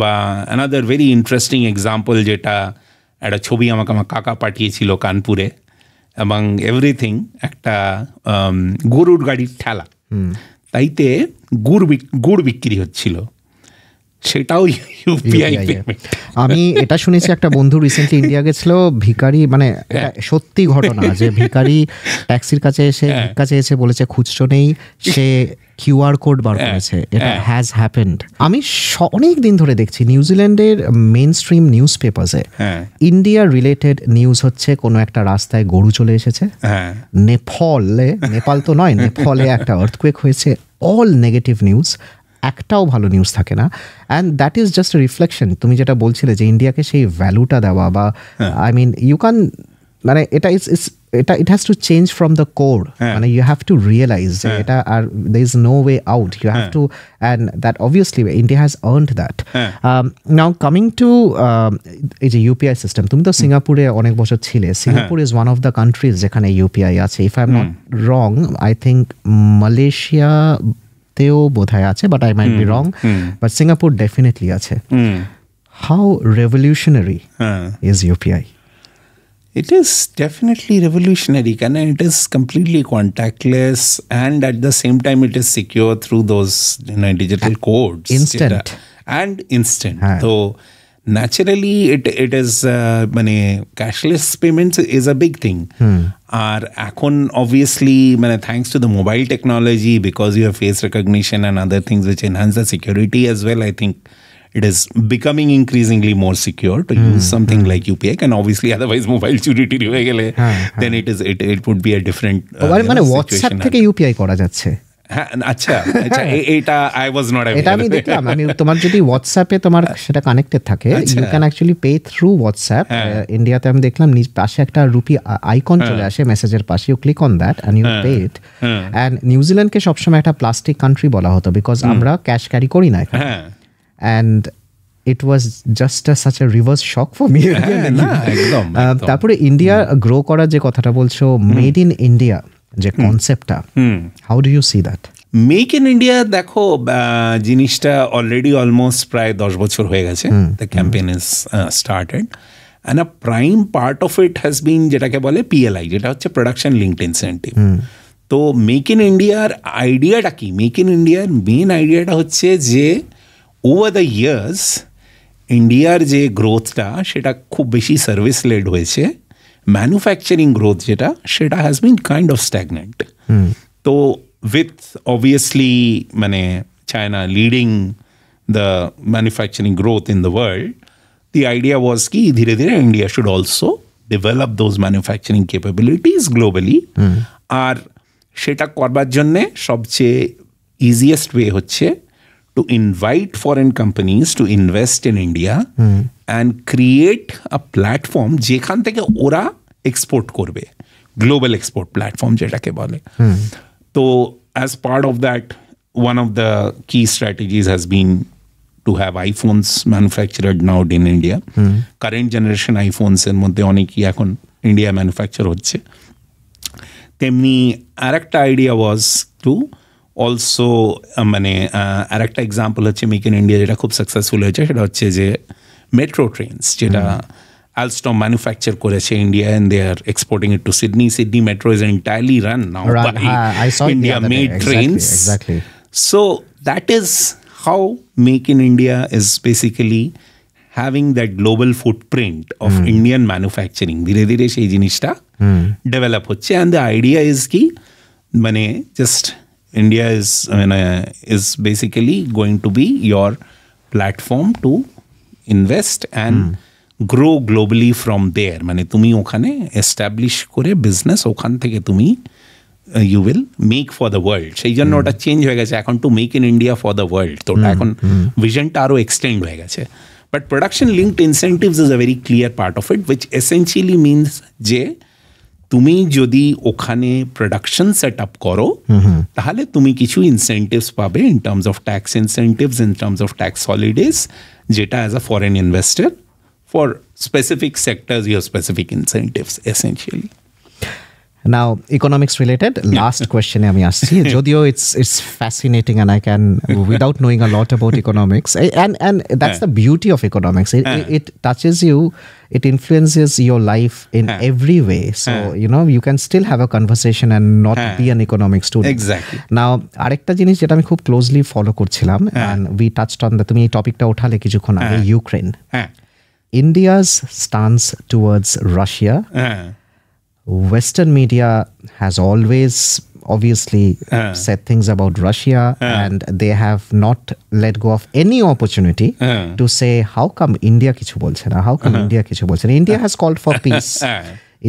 বা অ্যানাদার ভেরি ইন্টারেস্টিং এক্সাম্পল যেটা একটা ছবি আমাকে আমার কাকা পাঠিয়েছিল কানপুরে এবং এভরিথিং একটা um, গরুর গাড়ির ঠেলা তাইতে গুড় গুড় বিক্রি হচ্ছিল সেটাও ইউপিআই আমি এটা শুনেছি একটা বন্ধু রিসেন্টলি ইন্ডিয়া গেছিল ভিকারি মানে হ্যাঁ। সত্যি ঘটনা যে ভিকারি ট্যাক্সির কাছে এসে হ্যাঁ। কাছে এসে বলেছে খুচরো নেই সে কিউআর কোড বার হ্যাঁ, করেছে এটা হ্যাজ হ্যাপেন্ড আমি অনেক দিন ধরে দেখছি নিউজিল্যান্ডের মেন স্ট্রিম নিউজ পেপারসে ইন্ডিয়া রিলেটেড নিউজ হচ্ছে কোনো একটা রাস্তায় গরু চলে এসেছে নেপালে নেপাল তো নয় নেপালে একটা অর্থকুয়েক হয়েছে অল নেগেটিভ নিউজ একটাও ভালো নিউজ থাকে না and that is just reflection তুমি যেটা বলছিলে যে ইন্ডিয়াকে সেই ভ্যালুটা দেওয়া বা আই মিন ইউ ক্যান মানে এটা ইস ইস এটা it has to change from the core মানে ইউ হ্যাভ টু রিয়েলাইজ যে হ্যাঁ। এটা আর there is no way out you have to and that obviously India has earned that now coming to এই যে UPI system তুমি তো সিঙ্গাপুরে অনেক বছর ছিলে হ্যাঁ। Singapore is one of the countries যেখানে ইউপিআই আছে if I am not wrong I think Malaysia ভারতেও বোধ হয় আছে but I might be wrong but Singapore definitely আছে how revolutionary is UPI It is definitely revolutionary, and it is completely contactless, and at the same time, it is secure through those you know, digital codes. Instant. Data. And instant. Yeah. So naturally it it is মানে cashless payments is a big thing আর এখন obviously মানে thanks to the mobile technology because you have face recognition and other things which enhance the security as well I think it is becoming increasingly more secure to mm. use something mm. like UPI, and obviously otherwise mobile চুরি হয়ে গেলে then it is it it would be a different uh, মানে WhatsApp থেকে UPI করা যাচ্ছে হ্যাঁ, আচ্ছা আচ্ছা হ্যাঁ। এটা আমি দেখলাম তোমার যদি হোয়াটসঅ্যাপে তোমার সেটা কানেক্টেড থাকে পে থ্রু হোয়াটসঅ্যাপ ইন্ডিয়াতে আমি দেখলাম পাশে একটা রুপি আইকন হ্যাঁ। চলে আসে মেসেজের ক্লিক অন দ্যাট অ্যান্ড নিউজিল্যান্ডকে সবসময় একটা প্লাস্টিক কান্ট্রি বলা হতো বিকজ আমরা ক্যাশ ক্যারি করি না and it was just such a reverse shock for me তারপরে ইন্ডিয়া গ্রো করার যে কথাটা বলছো মেড ইন ইন্ডিয়া যে কনসেপ্টটা how do you see that make in India দেখো জিনিসটা অলরেডি অলমোস্ট প্রায় দশ বছর হয়ে গেছে the campaign is started and a prime part of it has been যেটাকে বলে পিএলআই যেটা হচ্ছে প্রোডাকশন লিঙ্কড ইনসেন্টিভ তো মেক ইন ইন্ডিয়ার আইডিয়াটা কি মেক ইন ইন্ডিয়ার মেন আইডিয়াটা হচ্ছে যে ওভার দ্য ইয়ার্স ইন্ডিয়ার যে গ্রোথটা সেটা খুব বেশি সার্ভিস লেড হয়েছে manufacturing গ্রোথ যেটা সেটা has been kind of stagnant তো উইথ অবভিয়াসলি মানে China leading the manufacturing growth in the world the idea was কি ধীরে ধীরে India should also develop those manufacturing capabilities globally আর সেটা করবার জন্যে সবচেয়ে ইজিয়েস্ট ওয়ে হচ্ছে to invite foreign companies to invest in India mm. And create a platform যেখান থেকে ওরা এক্সপোর্ট করবে গ্লোবাল এক্সপোর্ট প্ল্যাটফর্ম যেটাকে বলে তো as part of that one of the কি strategies has been to have iPhones manufactured now in India. Mm. Current generation এর মধ্যে অনেকই এখন ইন্ডিয়া ম্যানুফ্যাকচার হচ্ছে তেমনি আর একটা আইডিয়া ওয়াজ টু অলসো মানে আর একটা এক্সাম্পল হচ্ছে মেক ইন ইন্ডিয়া যেটা খুব সাকসেসফুল হয়েছে সেটা হচ্ছে যে Metro trains, যেটা hmm. Alstom manufacture করেছে India and they are exporting it to Sydney. Sydney Metro is entirely run now by uh, India made trains. Exactly. So that is how Make in India is basically having that global footprint of hmm. Indian manufacturing. ধীরে ধীরে সেই জিনিসটা develop হচ্ছে and the idea is কি মানে just India is মানে is basically going to be your platform to invest and grow globally from there মানে তুমি ওখানে এস্টাবলিশ করে বিজনেস ওখান থেকে তুমি you will make for the world সেই জন্য hmm. ওটা চেঞ্জ হয়ে গেছে এখন to make in India for the world তো ওটা এখন ভিশনটা আরও এক্সটেন্ড হয়ে গেছে but production linked incentives is a very clear part of it which essentially means যে তুমি যদি ওখানে প্রোডাকশন সেট আপ করো তাহলে তুমি কিছু ইনসেন্টিভস পাবে in terms of tax incentives in terms of tax holidays যেটা as a foreign investor for specific sectors your specific incentives essentially now economics related last কোয়েশ্চেনে আমি আসছি যদিও it's it's fascinating and I can without knowing a lot about economics and and that's the beauty of economics it touches you it influences your life in yeah. হ্যাঁ। every way. হ্যাঁ। so, yeah. you know, you can still have a conversation and not yeah. হ্যাঁ। be an economic student. Exactly. Now, আরেকটা জিনিস যেটা আমি খুব closely follow করছিলাম and we touched on the তুমি এই টপিকটা ওঠালে কিছুক্ষণ আগে Ukraine India's stance towards Russia Western media has always obviously uh. said things about Russia, uh. and they have not let go of any opportunity uh. to say how come India kichu bolche na, how come -huh. India kichu bolche na. India has called for peace.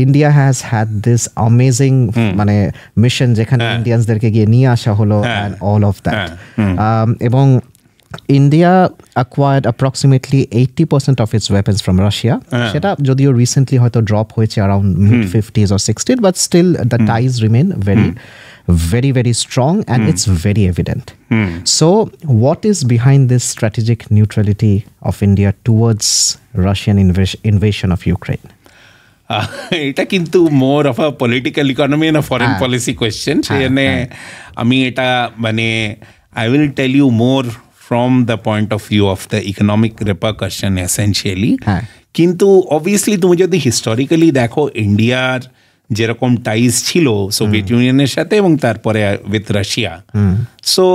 India has had this amazing মানে mission যেখানে ইন্ডিয়ানসদেরকে গিয়ে নিয়ে আসা হলো and all of that এবং India acquired approximately eighty percent of its weapons from Russia সেটা যদিও রিসেন্টলি হয়তো ড্রপ হয়েছে অ্যারাউন্ড মিড ফিফটিজ অর সিক্সটির but still the ties remain very very, very strong and mm. it's very evident. Mm. So, what is behind this strategic neutrality of India towards Russian invas- invasion of Ukraine? এটা কিন্তু more of a political economy and foreign policy question সেখানে আমি এটা মানে I will tell you more from the point of view of the economic repercussion essentially কিন্তু obviously তুমি যদি historically দেখো ইন্ডিয়ার যেরকম টাইজ ছিল সোভিয়েত ইউনিয়নের সাথে এবং তারপরে with Russia so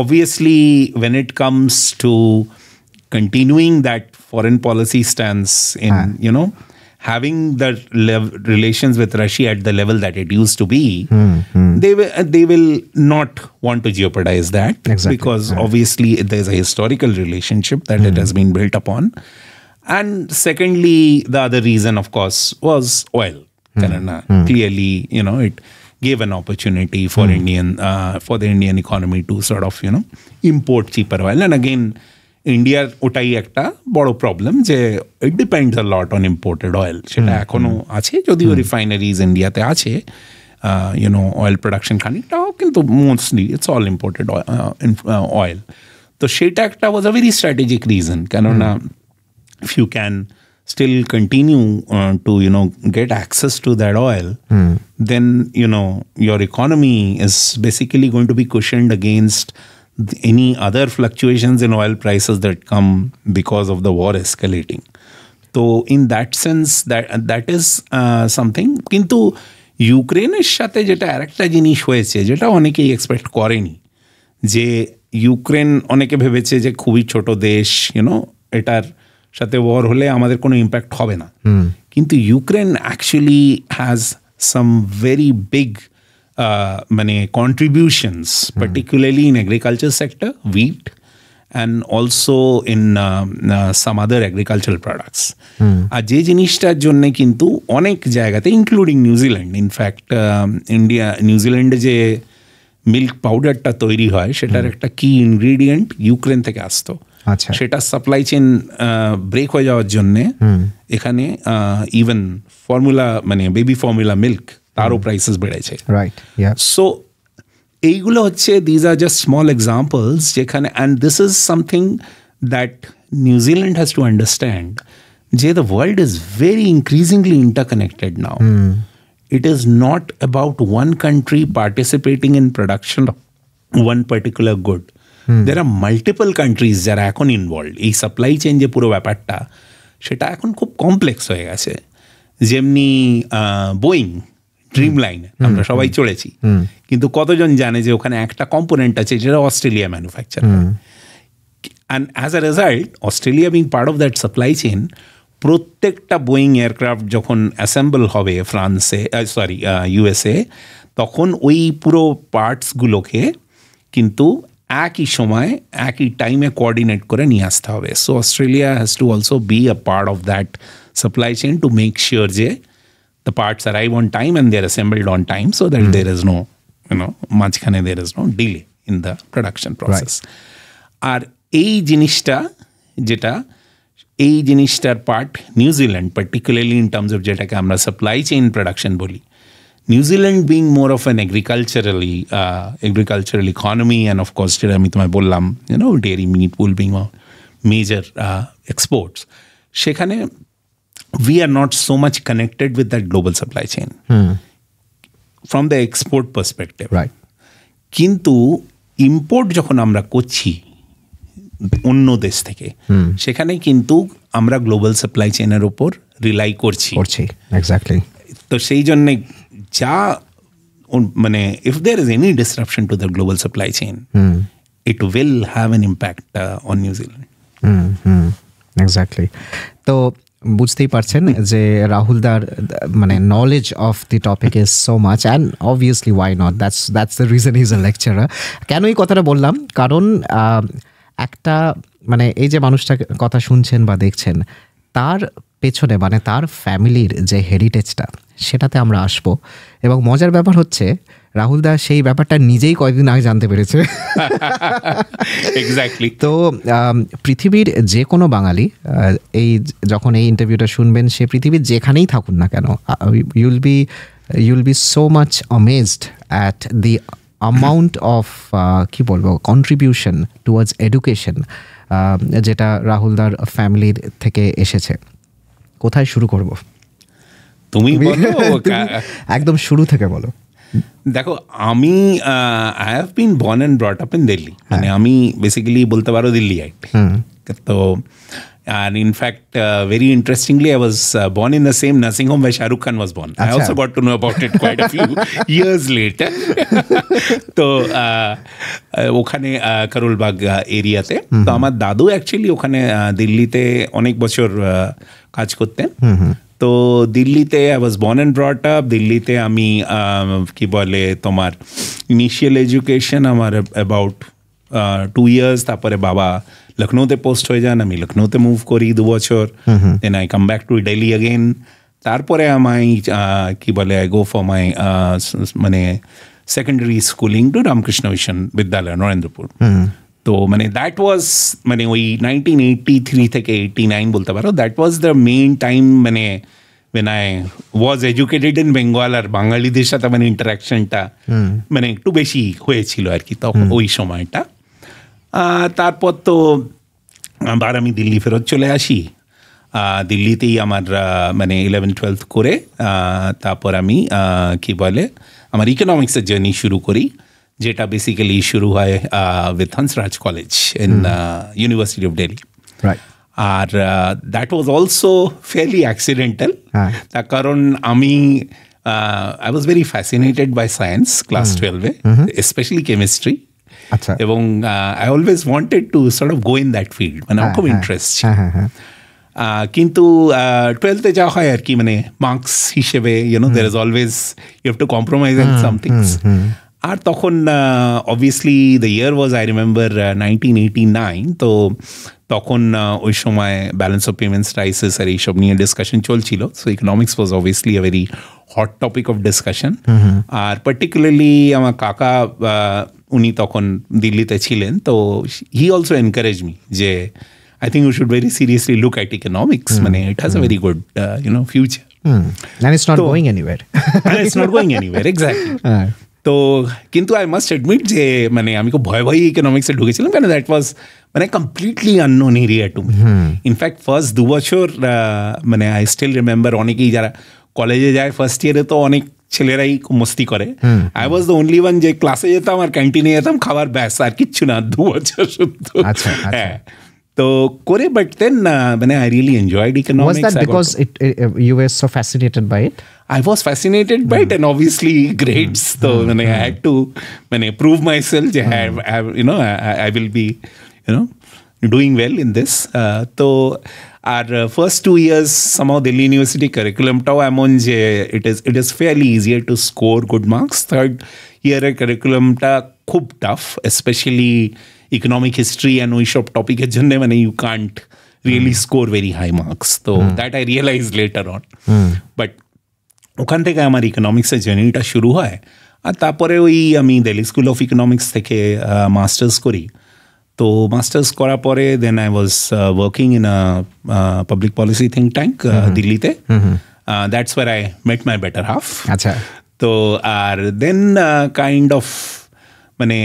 obviously when it comes to continuing that foreign policy stance in you know having the lev- relations with Russia at the level that it used to be, mm-hmm. they will uh, they will not want to jeopardize that exactly. because yeah. obviously there's a historical relationship that mm-hmm. it hmm. has been built upon, and secondly, the other reason, of course, was oil. Mm-hmm. Clearly, you know it gave an opportunity for Indian uh, for the Indian economy to sort of you know import cheaper oil, and again ইন্ডিয়ার ওটাই একটা বড় problem যে it depends a lot on imported oil সেটা এখনও আছে যদিও রিফাইনারিজ ইন্ডিয়াতে আছে ইউনো অয়েল প্রোডাকশন খানিকটাও কিন্তু mostly it's all imported oil তো সেটা একটা was a very strategic reason কেননা if you can still continue uh, to you know get access to that oil mm. then you know your economy is basically going to be against any other fluctuations in oil prices that come because of the war escalating তো in that sense that that is something কিন্তু ইউক্রেনের সাথে যেটা আরেকটা জিনিস হয়েছে যেটা অনেকেই এক্সপেক্ট করেনি যে ইউক্রেন অনেকে ভেবেছে যে খুবই ছোট দেশ ইউনো এটার সাথে ওয়ার হলে আমাদের কোনো ইম্প্যাক্ট হবে না কিন্তু Ukraine actually has some very big Uh, মানে contributions particularly in agriculture sector wheat and also in some other agricultural products আর যে জিনিসটার জন্যে কিন্তু অনেক জায়গাতে ইনক্লুডিং নিউজিল্যান্ড ইনফ্যাক্ট ইন্ডিয়া নিউজিল্যান্ডে যে মিল্ক পাউডারটা তৈরি হয় সেটার hmm. একটা কি ইনগ্রিডিয়েন্ট ইউক্রেন থেকে আসতো আচ্ছা সেটা সাপ্লাই চেন ব্রেক হয়ে যাওয়ার জন্যে এখানে ইভেন uh, ফর্মুলা মানে বেবি ফর্মুলা মিল্ক তারও প্রাইসেস বেড়েছে রাইট সো এইগুলো হচ্ছে these are just small examples যেখানে and this is something that New Zealand has to understand যে the world is very increasingly interconnected now it is not about one country participating in production of one particular good. Hmm. There are multiple countries যারা এখন involve এই supply chain যে পুরো ব্যাপারটা সেটা এখন খুব কমপ্লেক্স হয়ে গেছে যেমনি বোয়িং স্ট্রিম লাইনে আমরা সবাই চলেছি কিন্তু কতজন জানে যে ওখানে একটা কম্পোনেন্ট আছে যেটা Australia manufacture and as a result Australia being part of that supply chain প্রত্যেকটা বোয়িং এয়ারক্রাফট যখন অ্যাসেম্বল হবে ফ্রান্সে সরি ইউএসএ তখন ওই পুরো পার্টসগুলোকে কিন্তু একই সময় একই টাইমে কোঅর্ডিনেট করে নিয়ে আসতে হবে so Australia has to also be a part of that supply chain to make sure যে the parts arrive on time and they're assembled on time so that mm. there is no, you know, মাঝখানে there is no delay in the production process. আর এই জিনিসটা যেটা এই জিনিসটার part New Zealand particularly in terms of যেটাকে আমরা supply chain production বলি New Zealand being more of an agriculturally agricultural economy and of course যেটা আমি তোমায় বললাম you know dairy meat will being major exports সেখানে we are not so much connected with that global supply chain hmm. from the export perspective. Right. কিন্তু import যখন আমরা করছি অন্য দেশ থেকে সেখানে কিন্তু আমরা গ্লোবাল সাপ্লাই চেনের ওপর রিলাই করছি করছি এক্স্যাক্টলি তো সেই জন্যে যা মানে if there is any disruption to the global supply chain it will have an impact on New Zealand exactly তো বুঝতেই পারছেন যে রাহুলদার মানে knowledge of the topic is so much and obviously why not that's that's the reason is a lecturer কেন এই কথাটা বললাম কারণ একটা মানে এই যে মানুষটা কথা শুনছেন বা দেখছেন তার পেছনে মানে তার ফ্যামিলির যে হেরিটেজটা সেটাতে আমরা আসব এবং মজার ব্যাপার হচ্ছে রাহুল দাস সেই ব্যাপারটা নিজেই কয়েকদিন আগে জানতে পেরেছে এক্স্যাক্টলি তো পৃথিবীর যে কোনো বাঙালি এই যখন এই ইন্টারভিউটা শুনবেন সে পৃথিবীর যেখানেই থাকুন না কেন you'll be you'll be so much amazed at the amount of কি বলবো কন্ট্রিবিউশন টুয়ার্ডস এডুকেশন যেটা রাহুল দার ফ্যামিলির থেকে এসেছে কোথায় শুরু করব তুমি একদম শুরু থেকে বলো দেখো আমি I have been born and brought up in Delhi মানে আমি বেসিক্যালি বলতে পারো দিল্লি আইট তো আর in fact very interestingly I was born in the same nursing home by Shahrukh Khan was born I also got to know about it quite a few years late তো ওখানে করোলবাগ এরিয়াতে uh, তো আমার দাদু অ্যাকচুয়ালি ওখানে দিল্লিতে অনেক বছর কাজ করতেন তো দিল্লিতে I was born and brought up দিল্লিতে আমি কি বলে তোমার ইনিশিয়াল এডুকেশন আমার অ্যাবাউট টু ইয়ার্স তারপরে বাবা লখনৌতে পোস্ট হয়ে যান আমি লখনৌতে মুভ করি দু বছর then I come back to Delhi again তারপরে আমায় কি বলে আই গো ফর মাই মানে secondary schooling to Ramakrishna Mission Vidyalaya Narendrapur তো মানে দ্যাট ওয়াজ মানে ওই নাইনটিন এইটি থ্রি থেকে এইটি নাইন বলতে পারো that was the main time মানে main I was educated in Bengal আর বাঙালিদের সাথে মানে ইন্টারাকশনটা মানে একটু বেশি হয়েছিল আর কি তখন ওই সময়টা তারপর তো আবার আমি দিল্লি ফেরত চলে আসি দিল্লিতেই আমার মানে ইলেভেন টুয়েলভ করে তারপর আমি কি বলে আমার ইকোনমিক্সের জার্নি শুরু করি যেটা বেসিক্যালি শুরু হয় with Hansraj College in University of Delhi আর that was also fairly accidental তার কারণ আমি I was very fascinated by science class টুয়েলভে স্পেশালি কেমিস্ট্রি এবং I always wanted to sort of go in that field মানে হ্যাঁ, খুব ইন্টারেস্ট হ্যাঁ, হ্যাঁ, uh, কিন্তু টুয়েলভে uh, যা হয় আর কি মানে মার্কস হিসেবে you know there is always you have to compromise and some things আর তখন obviously the year was I remember nineteen eighty nine তো তখন ওই সময় ব্যালেন্স অফ পেমেন্টস ক্রাইসিস আর এইসব নিয়ে ডিসকাশন চলছিল so economics was obviously a very hot topic of discussion আর পার্টিকুলারলি আমার কাকা উনি তখন দিল্লিতে ছিলেন তো হি অলসো এনকারেজ মি যে I think you should very seriously look at economics মানে it has has very good you know future uh, And it's not so, going anywhere. and it's not going anywhere, exactly. Uh. তো কিন্তু I must admit যে মানে আমি খুব ভয় ভয় ইকোনমিক্সে ঢুকেছিলাম কেন দ্যাট ওয়াজ মানে completely unknown area to in fact first দু বছর মানে আই স্টিল রিমেম্বার অনেকেই যারা কলেজে যায় ফার্স্ট ইয়ারে তো অনেক ছেলেরাই মস্তি করে I was the only one যে ক্লাসে যেতাম আর ক্যান্টিনে যেতাম খাবার ব্যাস আর কিচ্ছু না দু বছর শুদ্ধ আচ্ছা, আচ্ছা। হ্যাঁ So Kore, but then uh, when I really enjoyed economics, was that because uh, you were so fascinated by it? I was fascinated by it, and obviously hmm. grades. So hmm. when I hmm. had to, when I prove myself, I have, you know, I, will be, you know, doing well in this. Uh, so our first two years, somehow Delhi University curriculum, tau amon it is it is fairly easier to score good marks. Third year curriculum ta khub tough, especially. Economic history and ওইসব টপিকের জন্য মানে you can't really score very high marks তো that I realize later on but ওখান থেকে আমার ইকোনমিক্সের জার্নিটা শুরু হয় আর তারপরে ওই আমি দিল্লি স্কুল অফ ইকোনমিক্স থেকে মাস্টার্স করি তো মাস্টার্স করার পরে then I was working in public policy think tank দিল্লিতে that's where I met my better half আচ্ছা তো আর দেন কাইন্ড অফ মানে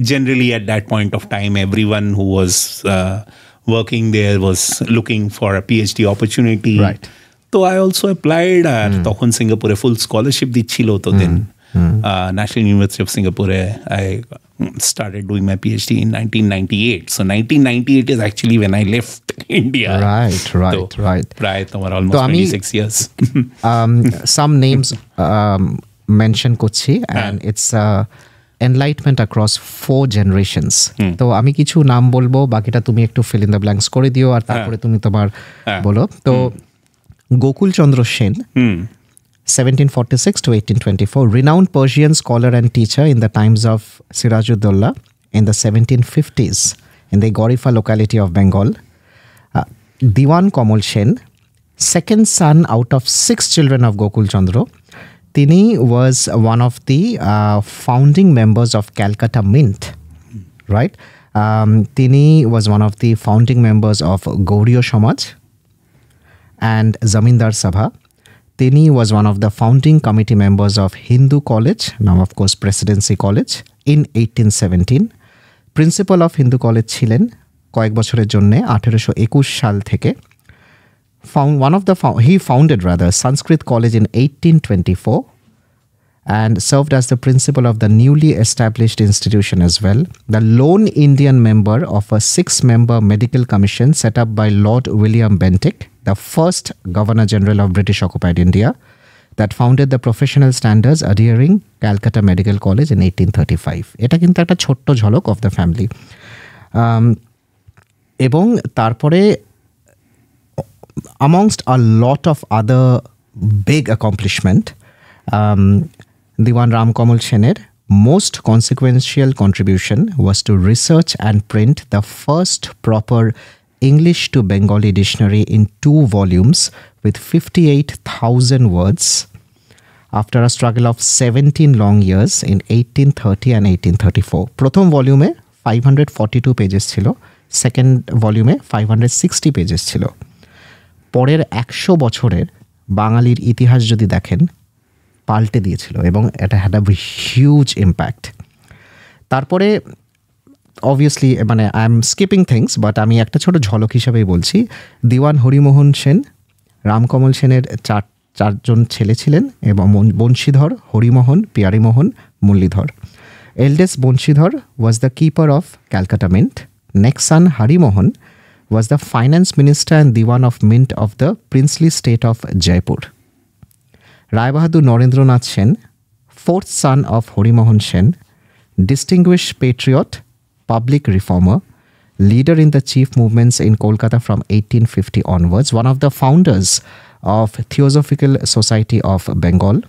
generally at that point of time, everyone who was uh, working there was looking for a PhD opportunity. Right. So I also applied. আর uh, তখন hmm. a full scholarship দিচ্ছিল তো then National University of Singapore. Uh, I started doing my PhD in 1998. So 1998 is actually when I left India. Right, right, so, right. almost so, 26 years. um, some names um, mentioned Kochi and yeah. it's uh, enlightenment across four generations তো আমি কিছু নাম বলবো বাকিটা তুমি একটু fill in the blanks করে দিও আর হ্যাঁ। তারপরে তুমি তোমার হ্যাঁ। বলো তো Gokul Chandra Sen seventeen forty six to eighteen twenty four renowned Persian scholar and teacher in the times of Sirajuddaulah in the seventeen fifties in the Garifa locality of Bengal দিওয়ান Kamal Sen second son out of six children of Gokul Chandra Tini was one of the uh, founding members of Calcutta Mint, right? Um, Tini was one of the founding members of Gauriya Samaj and Zamindar Sabha. Tini was one of the founding committee members of Hindu College, now of course Presidency College, in 1817. Principal of Hindu College Chilen, কয়েক বছরের জন্যে আঠেরোশো একুশ সাল found one of the found, he founded rather Sanskrit College in 1824 and served as the principal of the newly established institution as well. The lone Indian member of a six-member medical commission set up by Lord William Bentinck, the first Governor General of British occupied India, that founded the professional standards adhering Calcutta Medical College in 1835. এটা কিন্তু একটা ছোট্ট ঝলক of the family এবং তারপরে amongst a lot of other big accomplishment, um, Diwan Ram Kamal most consequential contribution was to research and print the first proper English to Bengali dictionary in two volumes with 58,000 words. After a struggle of 17 long years in 1830 and 1834. প্রথম ভলিউমে 542 pages ছিল second volume 560 pages ছিল পরের একশো বছরের বাঙালির ইতিহাস যদি দেখেন পাল্টে দিয়েছিল এবং এটা হ্যাড আ হিউজ ইম্প্যাক্ট তারপরে অবভিয়াসলি মানে I am skipping things but আমি একটা ছোট ঝলক হিসাবেই বলছি দিওয়ান হরিমোহন সেন রামকমল সেনের চার চারজন ছেলে ছিলেন এবং Banshidhar Harimohan Pearymohan Muralidhar eldest Banshidhar was the keeper of Calcutta mint next one Harimohan was the finance minister and Diwan of Mint of the princely state of Jaipur. Rai Bahadur Narendranath Sen, fourth son of Horimohan Sen, distinguished patriot, public reformer, leader in the chief movements in Kolkata from 1850 onwards, one of the founders of Theosophical Society of Bengal,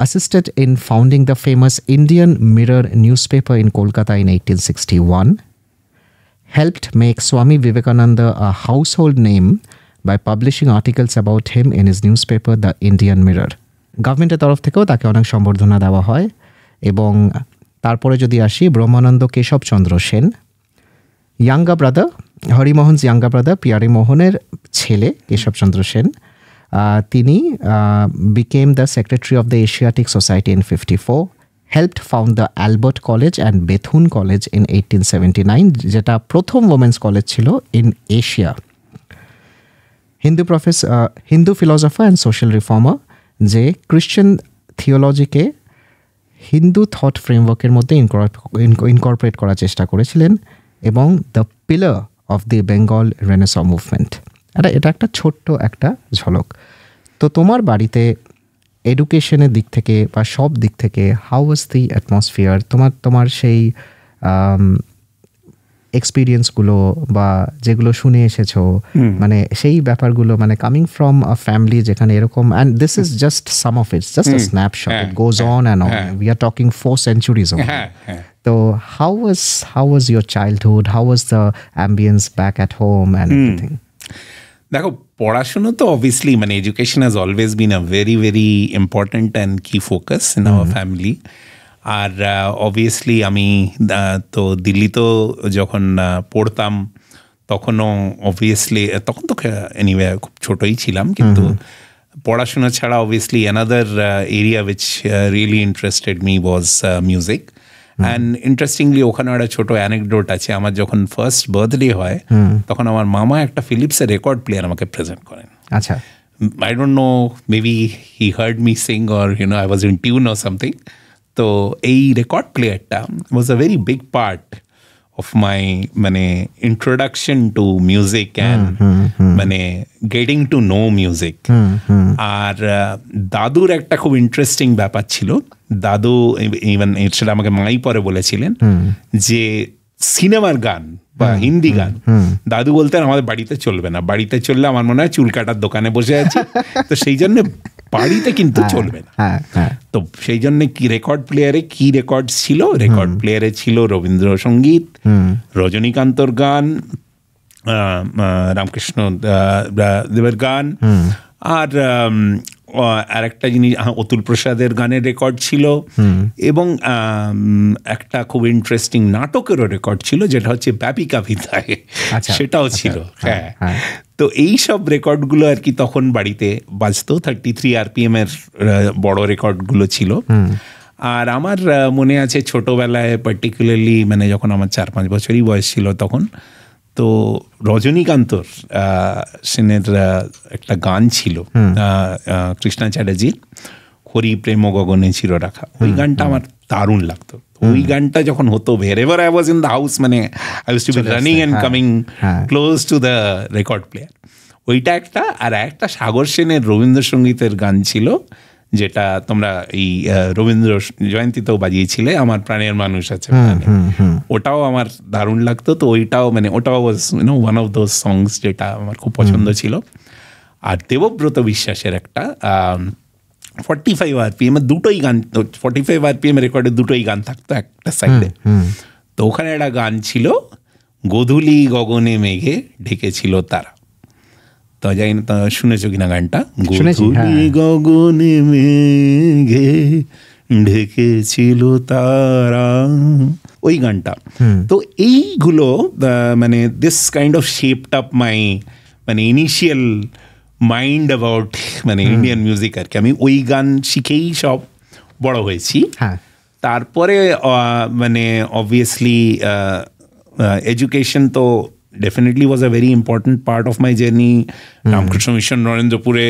assisted in founding the famous Indian Mirror newspaper in Kolkata in 1861, helped make Swami Vivekananda a household name by publishing articles about him in his newspaper the Indian Mirror গভর্নমেন্টের তরফ থেকেও তাকে অনেক সম্বর্ধনা দেওয়া হয় এবং তারপরে যদি আসি ব্রহ্মানন্দ কেশবচন্দ্র সেন ইয়াঙ্গা ব্রাদার হরিমোহন ইয়াঙ্গা ব্রাদার পিয়ারি মোহনের ছেলে কেশবচন্দ্র সেন তিনি became the secretary of the Asiatic society in fifty four helped found the Albert college and Bethune college in eighteen seventy nine যেটা প্রথম ওমেন্স কলেজ ছিল in Asia Hindu প্রফেস Hindu philosopher and social reformer যে Christian থিওলজিকে Hindu thought ফ্রেমওয়ার্কের মধ্যে incorporate করার চেষ্টা করেছিলেন এবং the pillar of the Bengal renaissance movement এটা এটা একটা ছোট্ট একটা ঝলক তো তোমার বাড়িতে এডুকেশনের দিক থেকে বা সব দিক থেকে হাউ ওয়াজ দি অ্যাটমসফিয়ার তোমার তোমার সেই এক্সপিরিয়েন্সগুলো বা যেগুলো শুনে এসেছো মানে সেই ব্যাপারগুলো মানে কামিং ফ্রম আ ফ্যামিলি যেখানে এরকম and this is just some of its just snapshot it goes on and on we are talking four centuries on তো how was how was your childhood how was the ambience back at home and everything দেখো পড়াশুনো তো obviously মানে education has always been a very very important and কি focus in our family আর obviously uh, আমি uh, তো দিল্লি তো যখন uh, পড়তাম তখনও অবভিয়াসলি তখন তো এনিওয়ে খুব ছোটোই ছিলাম কিন্তু mm-hmm. পড়াশোনা ছাড়া obviously another area which really interested me was music and interestingly ওখানে একটা ছোট অ্যানেকডোট আছে আমার যখন ফার্স্ট বার্থডে হয় তখন আমার মামা একটা ফিলিপসের রেকর্ড প্লেয়ার আমাকে প্রেজেন্ট করেন আচ্ছা I don't know maybe he heard me sing or you know I was in tune or something তো এই রেকর্ড প্লেয়ারটা was a very big part of my মানে ইন্ট্রোডাকশন টু মিউজিক অ্যান্ড মানে getting to know music আর দাদুর একটা খুব interesting ব্যাপার ছিল দাদু ইভেন সেটা আমাকে মাই পরে বলেছিলেন hmm. যে সিনেমার গান বা হিন্দি গান দাদু বলতেন আমাদের বাড়িতে চলবে না বাড়িতে চললে আমার মনে হয় চুল কাটার দোকানে বসে আছে তো সেই জন্য বাড়িতে কিন্তু হ্যাঁ, চলবে না হ্যাঁ, হ্যাঁ। তো সেই জন্য কি রেকর্ড প্লেয়ারে কি রেকর্ড ছিল রেকর্ড প্লেয়ারে ছিল রবীন্দ্রসঙ্গীত রজনীকান্তর গান রামকৃষ্ণ দেবের গান আর আরেকটা জিনিস অতুল প্রসাদের গানের রেকর্ড ছিল এবং একটা খুব ইন্টারেস্টিং নাটকেরও রেকর্ড ছিল যেটা হচ্ছে ব্যাপিকা ভিতায় আচ্ছা, সেটাও আচ্ছা। ছিল হ্যাঁ, হ্যাঁ।, হ্যাঁ তো এই সব রেকর্ডগুলো আর কি তখন বাড়িতে বাজতো থার্টি থ্রি আরপিএম এর বড় রেকর্ডগুলো ছিল আর আমার মনে আছে ছোটবেলায় পার্টিকুলারলি মানে যখন আমার চার পাঁচ বছরই বয়স ছিল তখন তো রজনীকান্তর সেনের একটা গান ছিল কৃষ্ণা চ্যাটার্জির খরি প্রেম গগনে ছিল রাখা ওই গানটা আমার দারুণ লাগতো ওই গানটা যখন হতো whenever I was in the house মানে I was to be running and coming close to the record player ওইটা একটা আর একটা সাগর সেনের রবীন্দ্রসঙ্গীতের গান ছিল যেটা তোমরা এই রবীন্দ্র জয়ন্তীতেও বাজিয়েছিলে আমার প্রাণের মানুষ আছে ওটাও আমার দারুণ লাগতো তো ওইটাও মানে ওটাও no one of those songs যেটা আমার খুব পছন্দ ছিল আর দেবব্রত বিশ্বাসের একটা ফর্টি ফাইভ আর পিএম দুটোই গান ফর্টি ফাইভ আর পিএম রেকর্ডে দুটোই গান থাকতো একটা সাইডে তো ওখানে একটা গান ছিল গধুলি গগনে মেঘে ঢেকেছিল তারা পাওয়া যায় না শুনেছো কিনা গানটা গগনে মেঘে ঢেকেছিল তারা ওই গানটা তো এইগুলো মানে this kind of shaped up my মানে ইনিশিয়াল মাইন্ড অ্যাবাউট মানে ইন্ডিয়ান মিউজিক আর কি আমি ওই গান শিখেই সব বড় হয়েছি তারপরে মানে অবভিয়াসলি এডুকেশন তো definitely was a very important part of my journey Ramakrishna Mission নরেন্দ্রপুরে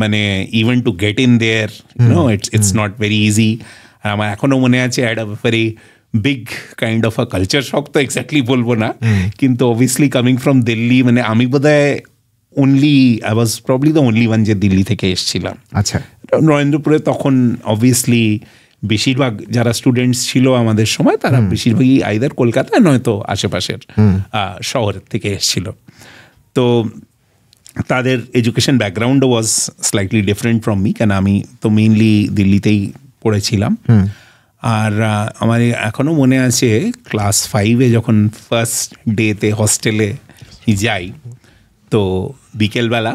মানে even to get in there no it's it's not very easy আর আমার এখনও মনে আছে had a very big kind of a culture shock তো exactly বলবো না hmm. কিন্তু অবভিয়াসলি কামিং ফ্রম দিল্লি মানে আমি বোধ হয় only I was probably the only one যে দিল্লি থেকে এসেছিলাম আচ্ছা নরেন্দ্রপুরে তখন অবভিয়াসলি বেশিরভাগ যারা স্টুডেন্টস ছিল আমাদের সময় তারা বেশিরভাগই আইদার কলকাতা নয়তো আশেপাশের শহরের থেকে এসেছিল তো তাদের education background was slightly different from me কেন আমি তো মেইনলি দিল্লিতেই পড়েছিলাম আর আমার এখনও মনে আছে ক্লাস ফাইভে যখন ফার্স্ট ডেতে হস্টেলে যাই তো বিকেলবেলা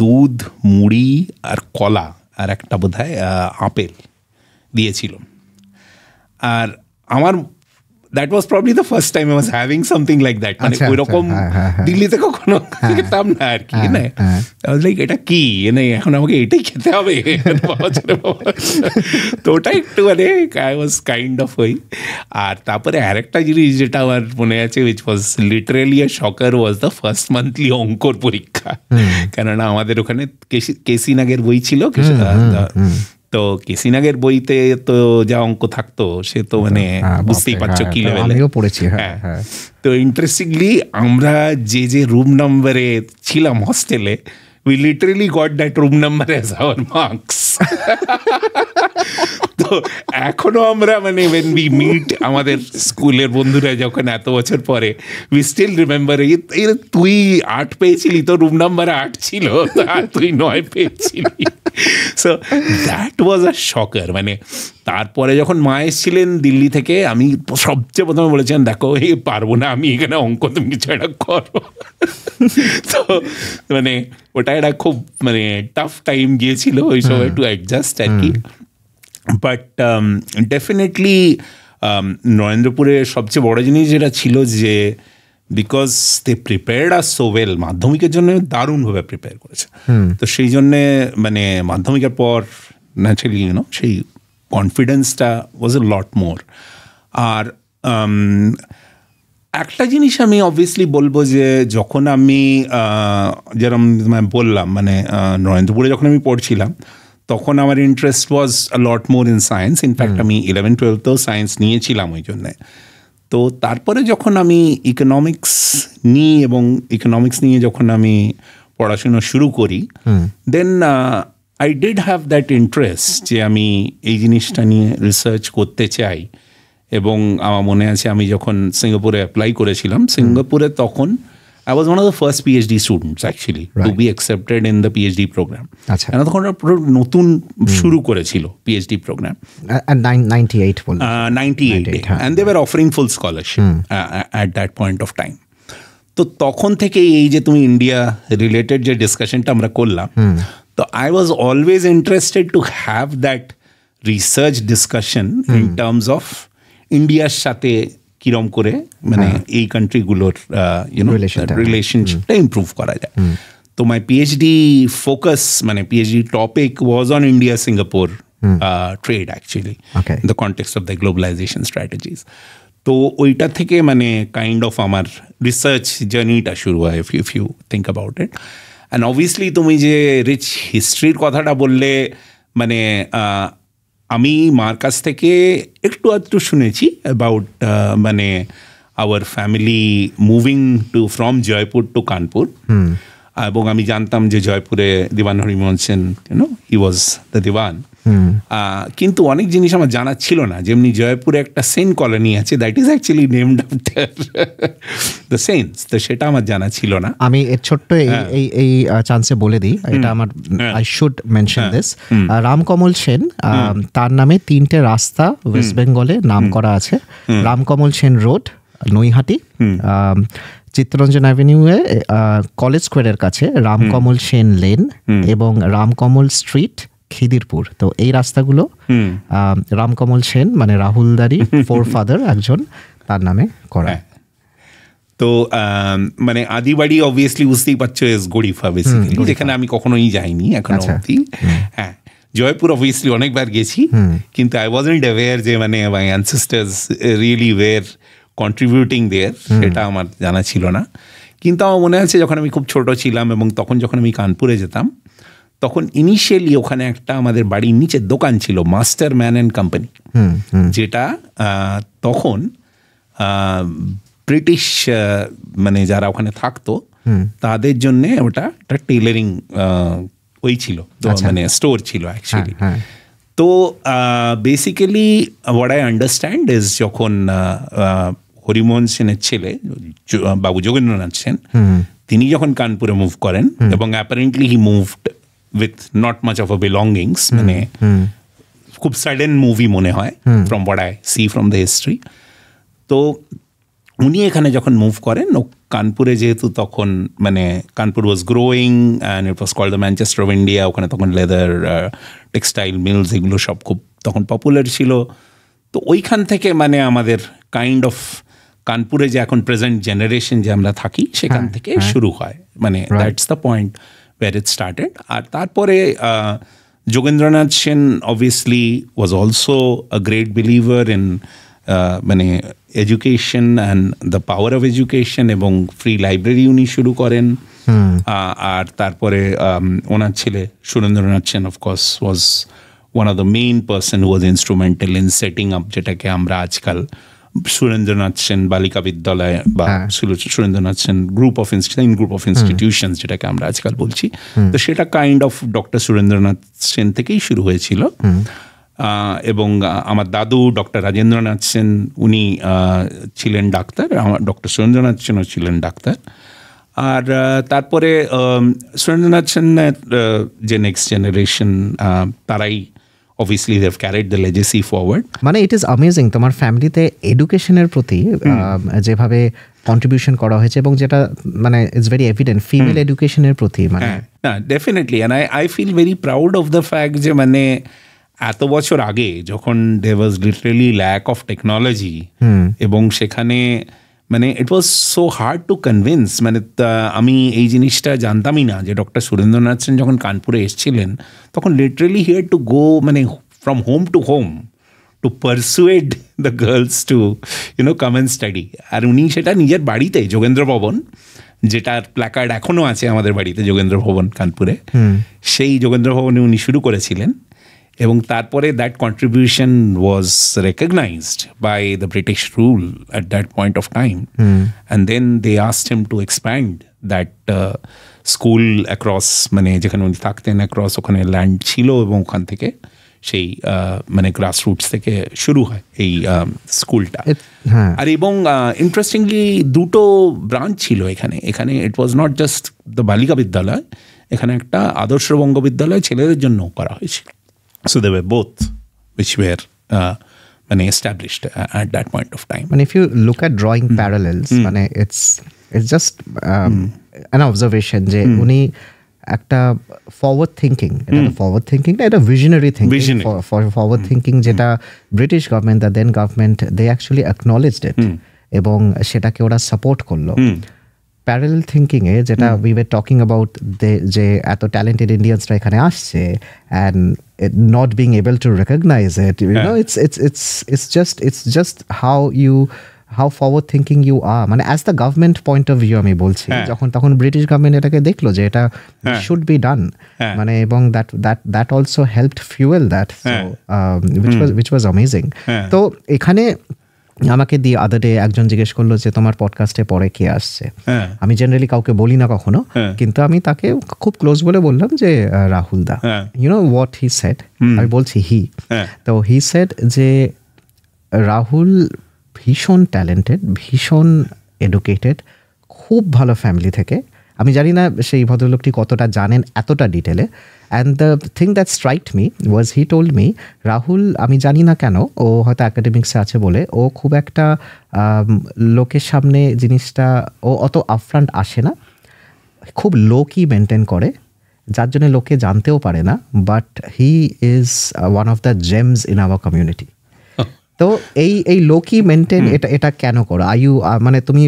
দুধ মুড়ি আর কলা আর একটা বোধ হয় আপেল দিয়েছিল আর আমার that was probably the first time I was having something like that মানে আচ্ছা, আচ্ছা, ওই রকম হ্যাঁ, হ্যাঁ, হ্যাঁ। দিল্লিতে কখনো খেতাম না আর কি না লাইক এটা কি মানে এখন আমাকে এটাই খেতে হবে তো ওটা একটু মানে আই ওয়াজ কাইন্ড অফ ওই আর তারপরে আরেকটা জিনিস যেটা আমার মনে আছে which was literally a shocker was the first monthly অঙ্কর পরীক্ষা কেননা আমাদের ওখানে কেসি নাগের বই ছিল তো কিসিনাগের বইতে তো যা অঙ্ক থাকতো সে তো হ্যাঁ, মানে হ্যাঁ, বুঝতেই হ্যাঁ, পারছো কি লেভেলে আমিও পড়েছি হ্যাঁ তো ইন্টারেস্টিংলি আমরা যে যে রুম নাম্বারে ছিলাম হস্টেলে we literally got that room number as our marks তো এখনো আমরা মানে ওয়েন উই মিট আমাদের স্কুলের বন্ধুরা যখন এত বছর পরে উই স্টিল রিমেম্বার তুই আট পেয়েছিলি তো রুম নাম্বার আট ছিল তুই নয় পেয়েছিলি সো দ্যাট ওয়াজ আ শকার মানে তারপরে যখন মা এসেছিলেন দিল্লি থেকে আমি সবচেয়ে প্রথমে বলেছিলাম দেখো এই পারবো না আমি এখানে অঙ্ক তুমি কিছু একটা করো তো মানে ওটা একটা খুব মানে টাফ টাইম গিয়েছিল ওই সব একটু অ্যাডজাস্ট আর কি বাট ডেফিনেটলি নরেন্দ্রপুরের সবচেয়ে বড় জিনিস যেটা ছিল যে বিকজ দে প্রিপেয়ার্ড আর সো ওয়েল মাধ্যমিকের জন্য দারুণভাবে প্রিপেয়ার করেছে তো সেই জন্যে মানে মাধ্যমিকের পর ন্যাচারালি ইউনো সেই কনফিডেন্সটা ওয়াজ এ লট মোর আর একটা জিনিস আমি অবভিয়াসলি বলবো যে যখন আমি যেরকম বললাম মানে নরেন্দ্রপুরে যখন আমি পড়ছিলাম তখন আমার interest was lot more in science in fact আমি ইলেভেন টুয়েলভতেও সায়েন্স নিয়েছিলাম ওই জন্যে তো তারপরে যখন আমি ইকোনমিক্স নিই এবং ইকোনমিক্স নিয়ে যখন আমি পড়াশুনো শুরু করি then I did have that interest যে আমি এই জিনিসটা নিয়ে রিসার্চ করতে চাই এবং আমার মনে আছে আমি যখন সিঙ্গাপুরে অ্যাপ্লাই করেছিলাম সিঙ্গাপুরে তখন I was one of the first PhD students actually right. to be accepted in the PhD program. আচ্ছা এনা তখন নতুন শুরু করেছিল PhD program. and 98 98. 98 and they were offering full scholarship hmm. uh, at that point of time. তো তখন থেকে এই যে তুমি ইন্ডিয়া রিলেটেড যে ডিসকাশনটা আমরা করলাম তো I was always interested to have that research discussion in terms of ইন্ডিয়ার সাথে কিরম করে মানে হ্যাঁ। এই কান্ট্রিগুলোর ইউনো রিলেশনশিপটা ইম্প্রুভ করা যায় তো মাই পিএইচডি ফোকাস মানে PhD topic was on India Singapore trade actually in the context of the globalization strategies তো ওইটা থেকে মানে কাইন্ড অফ আমার রিসার্চ জার্নিটা শুরু হয় if if you think about it and obviously তুমি যে রিচ হিস্ট্রির কথাটা বললে মানে uh, আমি মার কাছ থেকে একটু আধটু শুনেছি অ্যাবাউট মানে our family moving to from Jaipur to Kanpur এবং আমি জানতাম যে জয়পুরে দিবান Harimohan Sen you know he was the দিবান কিন্তু অনেক জিনিস আমার জানা ছিল না যেমনি জয়পুরে একটা সেন্ট কলোনি আছে that is actually named after the saints তো সেটা আমার জানা ছিল না আমি এর ছোট্ট এই হ্যাঁ। এই চান্সে বলে দিই এটা আমার I should mention this Ramkamal Sen তার নামে তিনটে রাস্তা ওয়েস্ট বেঙ্গলে নাম করা আছে রামকমল সেন রোড নৈহাটি চিত্তরঞ্জন অ্যাভিনিউয়ে কলেজ স্কোয়ারের কাছে রামকমল সেন লেন এবং রামকমল স্ট্রিট খিদিরপুর তো এই রাস্তাগুলো রামকমল সেন মানে রাহুল দারি ফোর ফাদার একজন তার নামে করা হ্যাঁ। তো মানে আদিবাড়ি অবভিয়াসলি বুঝতেই পারছো এস গরিফা বেসিক্যালি যেখানে আমি কখনোই যাইনি এখন আচ্ছা। অবধি হ্যাঁ জয়পুর অবভিয়াসলি অনেকবার গেছি কিন্তু আই ওয়াজ নট অ্যাওয়ার যে মানে my ancestors really were contributing there সেটা আমার জানা ছিল না কিন্তু আমার মনে আছে যখন আমি খুব ছোট ছিলাম এবং তখন যখন আমি কানপুরে যেতাম তখন ইনিশিয়ালি ওখানে একটা আমাদের বাড়ির নিচে দোকান ছিল মাস্টার ম্যান অ্যান্ড কোম্পানি যেটা তখন ব্রিটিশ মানে যারা ওখানে থাকতো তাদের জন্য ওটা একটা টেলারিং ওই ছিল আচ্ছা। মানে স্টোর ছিল অ্যাকচুয়ালি হ্যাঁ। তো basically what I understand is যখন হরিমোহন সেনের ছেলে বাবু যোগেন্দ্রনাথ সেন তিনি যখন কানপুরে মুভ করেন এবং apparently he moved with not much of a belongings মানে hmm. খুব সাডেন মুভি মনে হয় from what I see from the history তো উনি এখানে যখন মুভ করেন কানপুরে যেহেতু তখন মানে Kanpur was growing and it was call the Manchester of India ওখানে তখন লেদার টেক্সটাইল মিলস এগুলো সব খুব তখন পপুলার ছিল তো ওইখান থেকে মানে আমাদের কাইন্ড অফ কানপুরে যে এখন প্রেজেন্ট জেনারেশন যে আমরা থাকি সেখান হ্যাঁ, থেকে হ্যাঁ। শুরু হয় মানে that's the point where it started. আর তারপরে Jogendranath Sen obviously was also a great believer in মানে education and the power of education এবং ফ্রি লাইব্রেরি উনি শুরু করেন আর তারপরে ওনার ছেলে Surendranath Sen of course was one of the main person was instrumental in setting up যেটাকে আমরা আজকাল সুরেন্দ্রনাথ সেন বালিকা বিদ্যালয় বা হ্যাঁ। Surendranath Sen group of institution group of institution যেটাকে আমরা আজকাল বলছি তো সেটা kind of doctor Surendranath Sen থেকেই শুরু হয়েছিল এবং আমার দাদু ডক্টর রাজেন্দ্রনাথ সেন উনি ছিলেন ডাক্তার আমার ডক্টর সুরেন্দ্রনাথ সেনও ছিলেন ডাক্তার আর তারপরে সুরেন্দ্রনাথ সেনের যে নেক্সট জেনারেশন তারাই obviously they carried the legacy forward মানে ইট ইজ অ্যামেজিং তোমার ফ্যামিলিতে এডুকেশনের প্রতি যেভাবে কন্ট্রিবিউশন করা হয়েছে এবং যেটা মানে ইটস ভেরি এভিডেন্ট ফিমেল এডুকেশনের প্রতি মানে হ্যাঁ, না definitely and I I feel very proud of the fact যে মানে এত বছর আগে যখন they was literally lack of technology এবং সেখানে মানে it was so hard to convince মানে আমি এই জিনিসটা জানতামই না যে ডক্টর সুরেন্দ্রনাথ সেন যখন কানপুরে এসেছিলেন তখন লিটারেলি হিয়ার টু গো মানে from home to home to persuade the girls to you know come and study আর উনি সেটা নিজের বাড়িতে যোগেন্দ্র ভবন যেটার প্ল্যাকার্ড এখনও আছে আমাদের বাড়িতে যোগেন্দ্র ভবন কানপুরে সেই যোগেন্দ্র ভবনে উনি শুরু করেছিলেন এবং তারপরে that contribution was recognised by the British rule at that point of time and then they asked him to expand that school across মানে যেখানে উনি থাকতেন অ্যাক্রস ওখানে ল্যান্ড ছিল এবং ওখান থেকে সেই uh, মানে রুটস থেকে শুরু হয় এই স্কুলটা um, হ্যাঁ। আর এবং ইন্টারেস্টিংলি uh, দুটো ব্রাঞ্চ ছিল এখানে এখানে it was not just the Balika Vidyalaya এখানে একটা আদর্শ বঙ্গ বিদ্যালয় ছেলেদের জন্য করা হয়েছিল So they were both, which were uh, মানে established at that point of time. And if you look at drawing mm. parallels, mm. মানে it's it's just um, mm. an observation যে উনি একটা ফরওয়ার্ড থিঙ্কিং এটা forward thinking না এটা visionary thinking forward thinking যেটা British government the then government they actually acknowledged it এবং সেটাকে ওরা সাপোর্ট করলো প্যারেল থিঙ্কিংয়ে যেটা উই ওয়ে টকিং অ্যাবাউট যে এত ট্যালেন্টেড ইন্ডিয়ানসরা এখানে আসছে and not being able to recognise it you know it's it's it's it's just it's just how you how forward thinking you are মানে as the government point of view আমি বলছি হ্যাঁ। যখন তখন ব্রিটিশ গভর্নমেন্ট এটাকে দেখলো যে এটা শুড বি ডান মানে এবং that that that also help fuel that which was which was amazing তো এখানে আমাকে দিয়ে ডে একজন জিজ্ঞেস করলো যে তোমার পডকাস্টে পরে কে আসছে হ্যাঁ। আমি জেনারেলি কাউকে বলি না কখনো হ্যাঁ। কিন্তু আমি তাকে খুব ক্লোজ বলে বললাম যে Rahul da know what he said আমি বলছি হি হ্যাঁ। তো হি সেট যে রাহুল ভীষণ ট্যালেন্টেড ভীষণ এডুকেটেড খুব ভালো ফ্যামিলি থেকে আমি জানি না সেই ভদ্রলোকটি কতটা জানেন এতটা ডিটেলে and the thing that struck me was he told me Rahul আমি জানি না কেন ও হয়তো অ্যাকাডেমিক্সে আছে বলে ও খুব একটা লোকের সামনে জিনিসটা ও অত আপফ্রন্ট আসে না খুব লো কি মেনটেন করে যার জন্য লোকে জানতেও পারে না but he is one of the gems in our community তো এই এই লো মেনটেন এটা এটা কেন করো আই ইউ মানে তুমি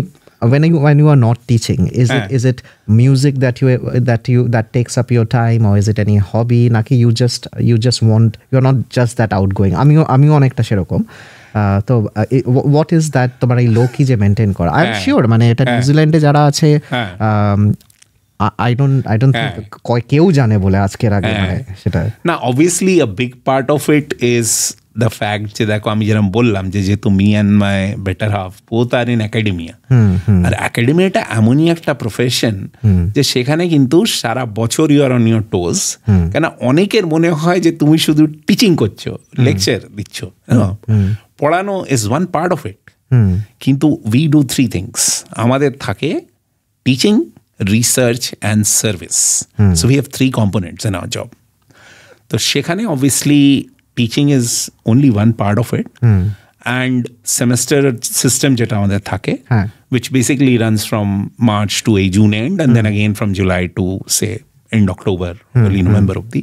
when you when you are not teaching is uh. it is it music that you that you that takes up your time or is it any hobby naki you just you just want you're not just that outgoing আমিও আমিও অনেকটা সেরকম তো what is that তোমার এই লো কি যে maintain করা আই এম শিওর মানে এটা নিউজিল্যান্ডে যারা আছে আই ডোন্ট আই ডোন্ট কেউ জানে বলে আজকের আগে সেটা না obviously a big part of it is the fact যে দেখো আমি যেরকম বললাম যে যেহেতু me and my better half both are in academia আর অ্যাকাডেমিয়াটা এমনই একটা প্রফেশন যে সেখানে কিন্তু সারা বছর you are on your toes কেন অনেকের মনে হয় যে তুমি শুধু টিচিং করছো লেকচার দিচ্ছ পড়ানো is one part of it কিন্তু উই ডু থ্রি থিংস আমাদের থাকে teaching research and service so we have three components in our job তো সেখানে obviously teaching is only one part of it and semester system যেটা আমাদের থাকে which basically runs from March to এই June end and then again from July to say end October early November অব্দি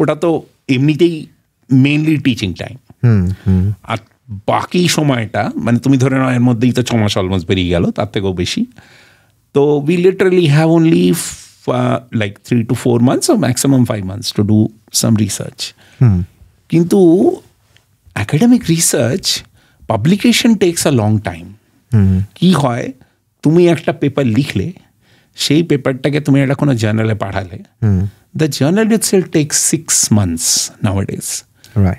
ওটা তো এমনিতেই মেনলি টিচিং টাইম আর বাকি সময়টা মানে তুমি ধরে নাও এর মধ্যেই তো ছমাস অলমোস্ট বেরিয়ে গেল তার থেকেও বেশি তো we literally have only like three to four months ও maximum five months to do some research কিন্তু academic research publication takes a long time কি হয় তুমি একটা পেপার লিখলে সেই পেপারটাকে তুমি একটা কোনো জার্নালে পাঠালে the journal itself take six months now days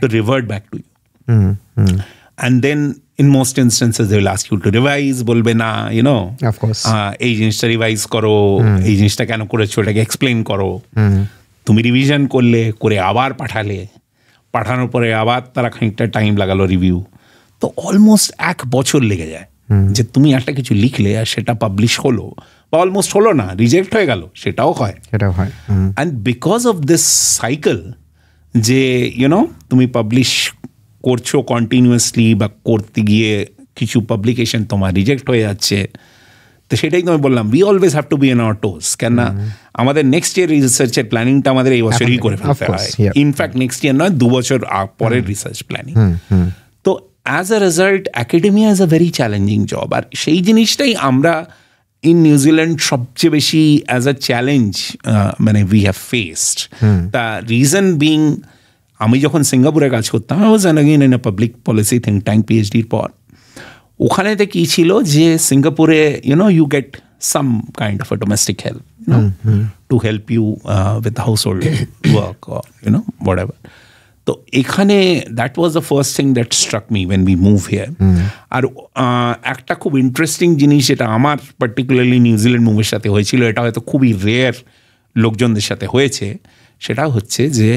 to revert back to you and then in most instances they ask you to revise বলবে না ইউ নো এই জিনিসটা রিভাইজ করো এই জিনিসটা কেন করেছো এটাকে এক্সপ্লেন করো তুমি রিভিশন করলে করে আবার পাঠালে পাঠানোর পরে আবার তারা খানিকটা টাইম লাগালো রিভিউ তো অলমোস্ট এক বছর লেগে যায় যে তুমি একটা কিছু লিখলে আর সেটা পাবলিশ হলো বা অলমোস্ট হলো না রিজেক্ট হয়ে গেল সেটাও হয় সেটাও হয় and because of this cycle যে ইউনো তুমি পাবলিশ করছো কন্টিনিউয়াসলি বা করতে গিয়ে কিছু পাবলিকেশন তোমার রিজেক্ট হয়ে যাচ্ছে তো সেটাই তো আমি বললাম we always have to be in our toes কেননা আমাদের নেক্সট ইয়ার রিসার্চের প্ল্যানিংটা আমাদের এই বছরই করে ফেলতে হয় ইনফ্যাক্ট নেক্সট ইয়ার নয় দু বছর পরের রিসার্চ প্ল্যানিং তো as a result academia is a very challenging job আর সেই জিনিসটাই আমরা ইন নিউজিল্যান্ড সবচেয়ে বেশি অ্যাজ আ চ্যালেঞ্জ মানে উই হ্যাভ ফেসড তা রিজন বিং আমি যখন সিঙ্গাপুরে কাজ করতাম I was an again in a public policy think tank পিএইচডির পর ওখানেতে কী ছিল যে সিঙ্গাপুরে you know you get some kind of a domestic help to help you with house household work you know বড় তো এখানে that was the first thing that struck me when we move here আর uh, একটা খুব interesting জিনিস যেটা আমার particularly New Zealand মুভের সাথে হয়েছিল এটা হয়তো খুবই রেয়ার লোকজনদের সাথে হয়েছে সেটা হচ্ছে যে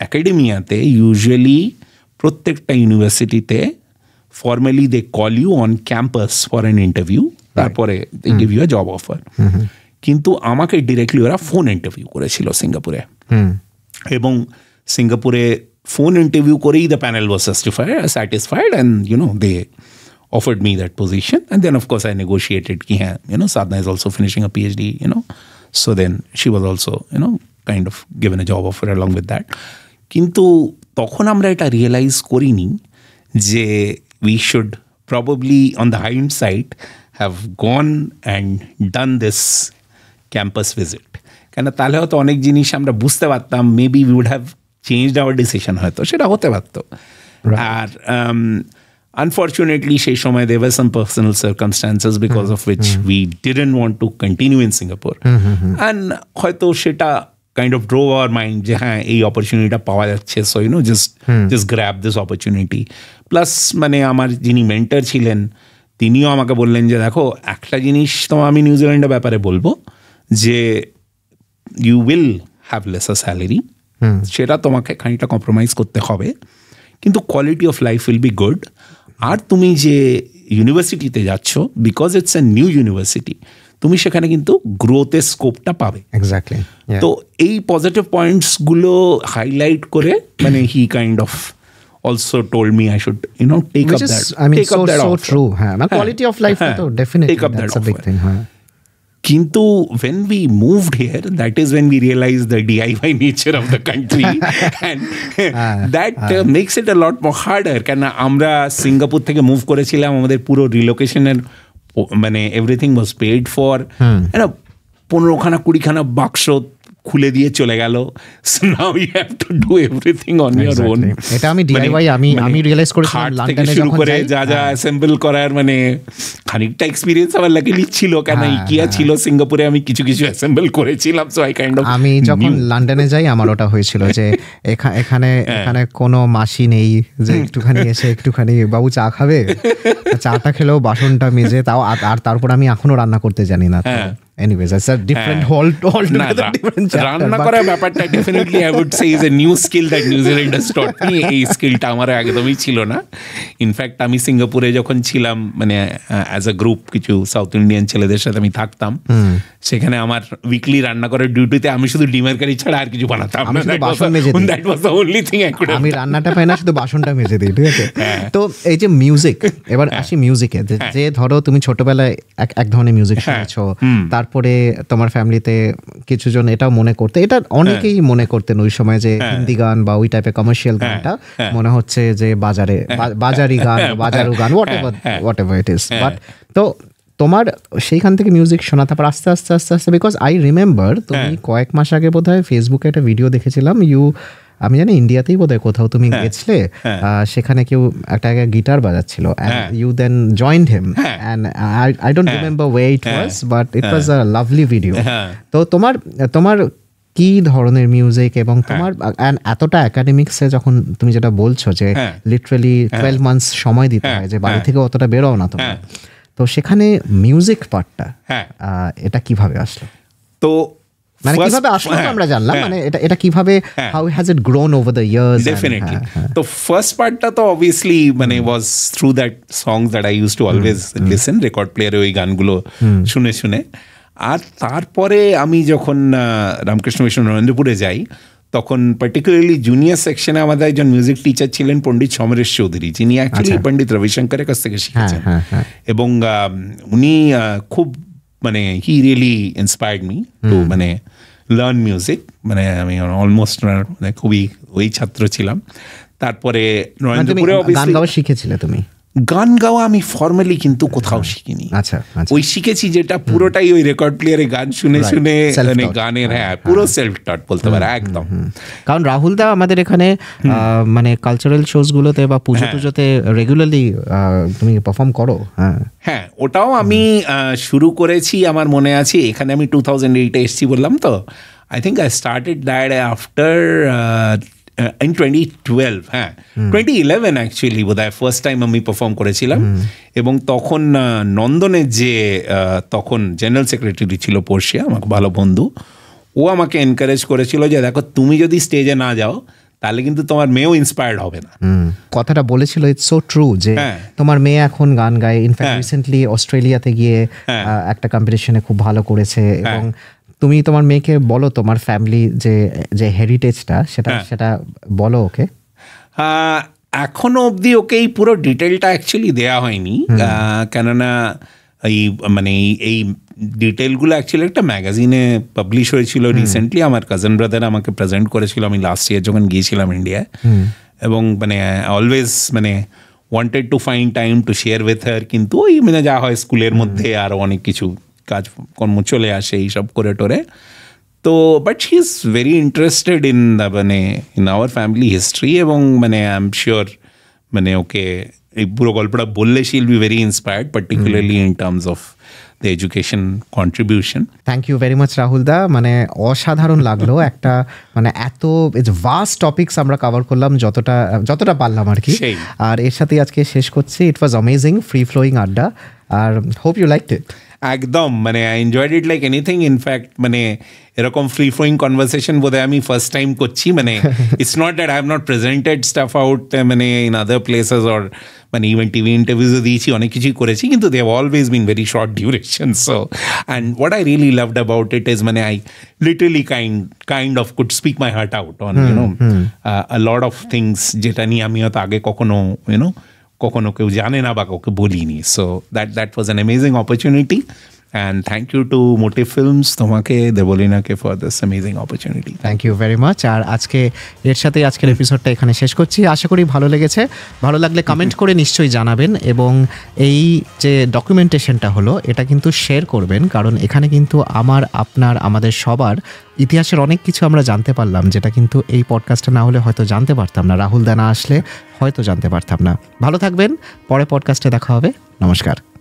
অ্যাকাডেমিয়াতে ইউজুয়ালি প্রত্যেকটা ইউনিভার্সিটিতে formally they call you on campus for an interview তারপরে they give you a job offer কিন্তু আমাকে ডিরেক্টলি ওরা ফোন ইন্টারভিউ করেছিল সিঙ্গাপুরে এবং সিঙ্গাপুরে ফোন ইন্টারভিউ করেই the panel was satisfied satisfied and you know they offered me that position and then, of course, I কি হ্যাঁ hai, you know, Sadhna is also finishing a PhD, you know. So then she was also, you know, kind of given a job offer along with that. কিন্তু তখন আমরা এটা realise করিনি যে we should probably, on the hindsight, have gone and done this campus visit. কেন তাহলে হয়তো অনেক জিনিস আমরা বুঝতে পারতাম maybe we would have change our unfortunately সেই there were some personal circumstances because mm-hmm. of which mm-hmm. we didn't want to continue in Singapore mm-hmm. and হয়তো kind of drew our mind যে হ্যাঁ এই অপরচুনিটিটা পাওয়া যাচ্ছে so you know just just grab this opportunity plus মানে আমার যিনি মেন্টার ছিলেন তিনিও আমাকে বললেন যে দেখো একটা জিনিস তো আমি নিউজিল্যান্ডের ব্যাপারে বলবো যে you will have less a salary সেটা তোমাকে খানিকটা কম্প্রোমাইজ করতে হবে কিন্তু quality of life will be good আর তুমি যে ইউনিভার্সিটিতে যাচ্ছ because it's a new university তুমি সেখানে কিন্তু গ্রোথের স্কোপটা পাবে এক্স্যাক্টলি তো এই পজিটিভ পয়েন্টসগুলো হাইলাইট করে মানে he kind of also told me I should, you know, take Which up is, that. I mean, take so, up that so offer. true. Haan. My quality of life, haan. Though, definitely. Take up that's that a big thing. Haan. Kintu, when we moved here, that is when we realized the DIY nature of the country. and ah, that ah. Uh, makes it a lot more harder. কেন আমরা Singapore থেকে move করেছিলাম আমাদের পুরো রিলোকেশনের মানে everything was paid for পনেরোখানা কুড়িখানা বাক্স খুলে দিয়ে চলে গেল now you have to do everything on your own এটা আমি ডিআইওয়াই মানে আমি মানে আমি রিয়লাইজ করেছিলাম লন্ডনে শুরু করে যা যা অ্যাসেম্বল করার মানে খানিকটা এক্সপেরিয়েন্স আমার লাগে ছিল কেন ইকিয়া হ্যাঁ, হ্যাঁ। ছিল সিঙ্গাপুরে আমি কিছু কিছু অ্যাসেম্বল করেছিলাম সো আই কাইন্ড অফ আমি যখন লন্ডনে যাই আমার ওটা হয়েছিল যে এখানে হ্যাঁ। এখানে কোনো মাসি নেই যে একটুখানি এসে একটুখানি বাবু চা খাবে চাটা খেলেও বাসনটা মেজে তাও আর তারপর আমি এখনো রান্না করতে জানি না anyways that's a different uh, হ্যাঁ। nah, different chapter রান্না করার ব্যাপারটা definitely I would say is a new skill that New Zealanders taught me এই স্কিলটা আমার একদমই ছিল না ইনফ্যাক্ট আমি সিঙ্গাপুরে যখন ছিলাম মানে অ্যাজ আ গ্রুপ কিছু সাউথ ইন্ডিয়ান ছেলেদের সাথে আমি থাকতাম সেখানে আমার উইকলি রান্না করার ডিউটিতে আমি শুধু ডিমের কারি ছাড়া আর কিছু বানাতাম আমি শুধু বাসন মেজে দিই that was the only thing I could আমি রান্নাটা পাই না শুধু বাসনটা মেজে দিই ঠিক আছে হ্যাঁ। তো এই যে মিউজিক এবার হ্যাঁ। আসি মিউজিকে যে ধরো তুমি ছোটবেলায় এক এক ধরনের মিউজিক শুনেছো তার তারপরে তোমার ফ্যামিলিতে কিছুজন এটাও মনে করতে এটা হ্যাঁ। অনেকেই মনে করতেন ওই সময় যে হ্যাঁ। হিন্দি গান বা ওই টাইপের কমার্শিয়াল হ্যাঁ, গানটা মনে হচ্ছে যে বাজারে বাজারি গান বাজারু গান whatever whatever it is but তো তোমার সেইখান থেকে মিউজিক শোনা তারপর আস্তে আস্তে আস্তে আস্তে বিকজ আই রিমেম্বার তুমি কয়েক মাস আগে বোধ হয় ফেসবুকে একটা ভিডিও দেখেছিলাম ইউ আমি জানি ইন্ডিয়াতেই বোধহয় কোথাও তুমি হ্যাঁ, গেছিলে হ্যাঁ। সেখানে কেউ একটা গিটার বাজাচ্ছিল you then joined them and I don't remember where it was but it was a lovely video তো তোমার তোমার কি ধরনের মিউজিক এবং হ্যাঁ। তোমার এতটা একাডেমিক্সে যখন তুমি যেটা বলছো যে লিটারেলি টুয়েলভ মান্থস সময় দিতে হয় যে বাড়ি থেকে অতটা বেরোও না তোমার তো সেখানে মিউজিক পার্টটা এটা কিভাবে আসলো তো মানে কিভাবে আসলো হ্যাঁ, আমরা জানলাম হ্যাঁ। মানে এটা এটা কিভাবে how has it grown over the years definitely তো ফার্স্ট পার্টটা তো অবভিয়াসলি মানে was through that songs that I used to always listen record প্লেয়ারে ওই গানগুলো hmm. শুনে শুনে আর তারপরে আমি যখন রামকৃষ্ণ মিশন নরেন্দ্রপুরে যাই তখন পার্টিকুলারলি জুনিয়র সেকশনে আমাদের একজন মিউজিক টিচার ছিলেন পণ্ডিত সমরেশ চৌধুরী যিনি অ্যাকচুয়ালি আচ্ছা। পণ্ডিত রবিশঙ্করের কাছ থেকে হ্যাঁ, শিখেছেন এবং উনি খুব মানে হি রিয়েলি ইন্সপায়ার্ড মি তো মানে লার্ন মিউজিক মানে আমি অলমোস্ট মানে খুবই ওই ছাত্র ছিলাম তারপরে নরেন্দ্রপুরে মানে শিখেছিলে তুমি গান গাওয়া আমি ফর্মালি কিন্তু কোথাও শিখিনি আচ্ছা, আচ্ছা ওই শিখেছি যেটা পুরোটাই ওই রেকর্ড প্লেয়ারে গান শুনে শুনে মানে গানের হ্যাঁ পুরো সেলফ হ্যাঁ। টট বলতে পারে একদম কারণ রাহুল দা আমাদের এখানে মানে কালচারাল গুলোতে বা পুজো হ্যাঁ। টুজোতে রেগুলারলি তুমি পারফর্ম করো হ্যাঁ হ্যাঁ ওটাও আমি শুরু করেছি আমার মনে আছে এখানে আমি টু থাউজেন্ড এইটে এসেছি বললাম তো I think I started that after in twenty twelve হ্যাঁ টোয়েন্টি অ্যাকচুয়ালি বোধ ফার্স্ট টাইম আমি পারফর্ম করেছিলাম এবং তখন নন্দনে যে তখন জেনারেল সেক্রেটারি ছিল পড়শিয়া আমাকে ভালো বন্ধু ও আমাকে এনকারেজ করেছিল যে দেখো তুমি যদি স্টেজে না যাও তাহলে কিন্তু তোমার মেয়েও ইন্সপায়ার্ড হবে না কথাটা বলেছিল ইটস সো ট্রু যে তোমার মেয়ে এখন গান গায় ইনফ্যাক্ট রিসেন্টলি অস্ট্রেলিয়াতে গিয়ে একটা কম্পিটিশনে খুব ভালো করেছে এবং তুমি তোমার মেয়েকে বলো তোমার ফ্যামিলি যে যে হেরিটেজটা সেটা হ্যাঁ। সেটা বলো ওকে এখনো অবধি ওকে এই পুরো ডিটেলটা অ্যাকচুয়ালি দেয়া হয়নি কেননা এই মানে এই ডিটেলগুলো অ্যাকচুয়ালি একটা ম্যাগাজিনে পাবলিশ হয়েছিল রিসেন্টলি আমার কাজন ব্রাদার আমাকে প্রেজেন্ট করেছিল আমি লাস্ট ইয়ার যখন গিয়েছিলাম ইন্ডিয়ায় এবং মানে অলওয়েজ মানে wanted to find time to share with her কিন্তু ওই মানে যা হয় স্কুলের মধ্যে আরও অনেক কিছু কাজকর্ম চলে আসে এইসব করে টোরে তো but she is very interested in the মানে ইন আওয়ার ফ্যামিলি হিস্ট্রি এবং মানে আই এম শিওর মানে ওকে এই পুরো গল্পটা বললে she will be very inspired particularly in terms of the education contribution thank you very much Rahul da মানে অসাধারণ লাগলো একটা মানে এত ইটস ভাস্ট টপিকস আমরা কভার করলাম যতটা যতটা পারলাম আর কি আর এর সাথেই আজকে শেষ করছি it was amazing free flowing adda আর হোপ ইউ লাইক ইট একদম মানে I enjoyed it like anything in fact মানে এরকম ফ্রি ফ্লোয়িং কনভারসেশন বোধ আমি ফার্স্ট টাইম করছি মানে it's not that I have not presented stuff out মানে ইন আদার প্লেসেস অর মানে ইভেন টিভি ইন্টারভিউজও দিয়েছি অনেক কিছুই করেছি কিন্তু they have always been very short duration so and what I really loved about it is মানে I literally kind kind of could speak my heart out on you know lot of things যেটা নিয়ে আমি হয়তো আগে কখনো YONO কখনো কেউ জানে না বা কাউকে বলিনি so that that was an amazing opportunity and thank you to Motive Films তোমাকে দেবলিনাকে for this amazing opportunity thank you very much আর আজকে এর সাথেই আজকের এপিসোডটা এখানে শেষ করছি আশা করি ভালো লেগেছে ভালো লাগলে কমেন্ট করে নিশ্চয়ই জানাবেন এবং এই যে ডকুমেন্টেশনটা হলো এটা কিন্তু শেয়ার করবেন কারণ এখানে কিন্তু আমার আপনার আমাদের সবার ইতিহাসের অনেক কিছু আমরা জানতে পারলাম যেটা কিন্তু এই পডকাস্টটা না হলে হয়তো জানতে পারতাম না রাহুল দানা আসলে হয়তো জানতে পারতাম না ভালো থাকবেন পরে পডকাস্টে দেখা হবে নমস্কার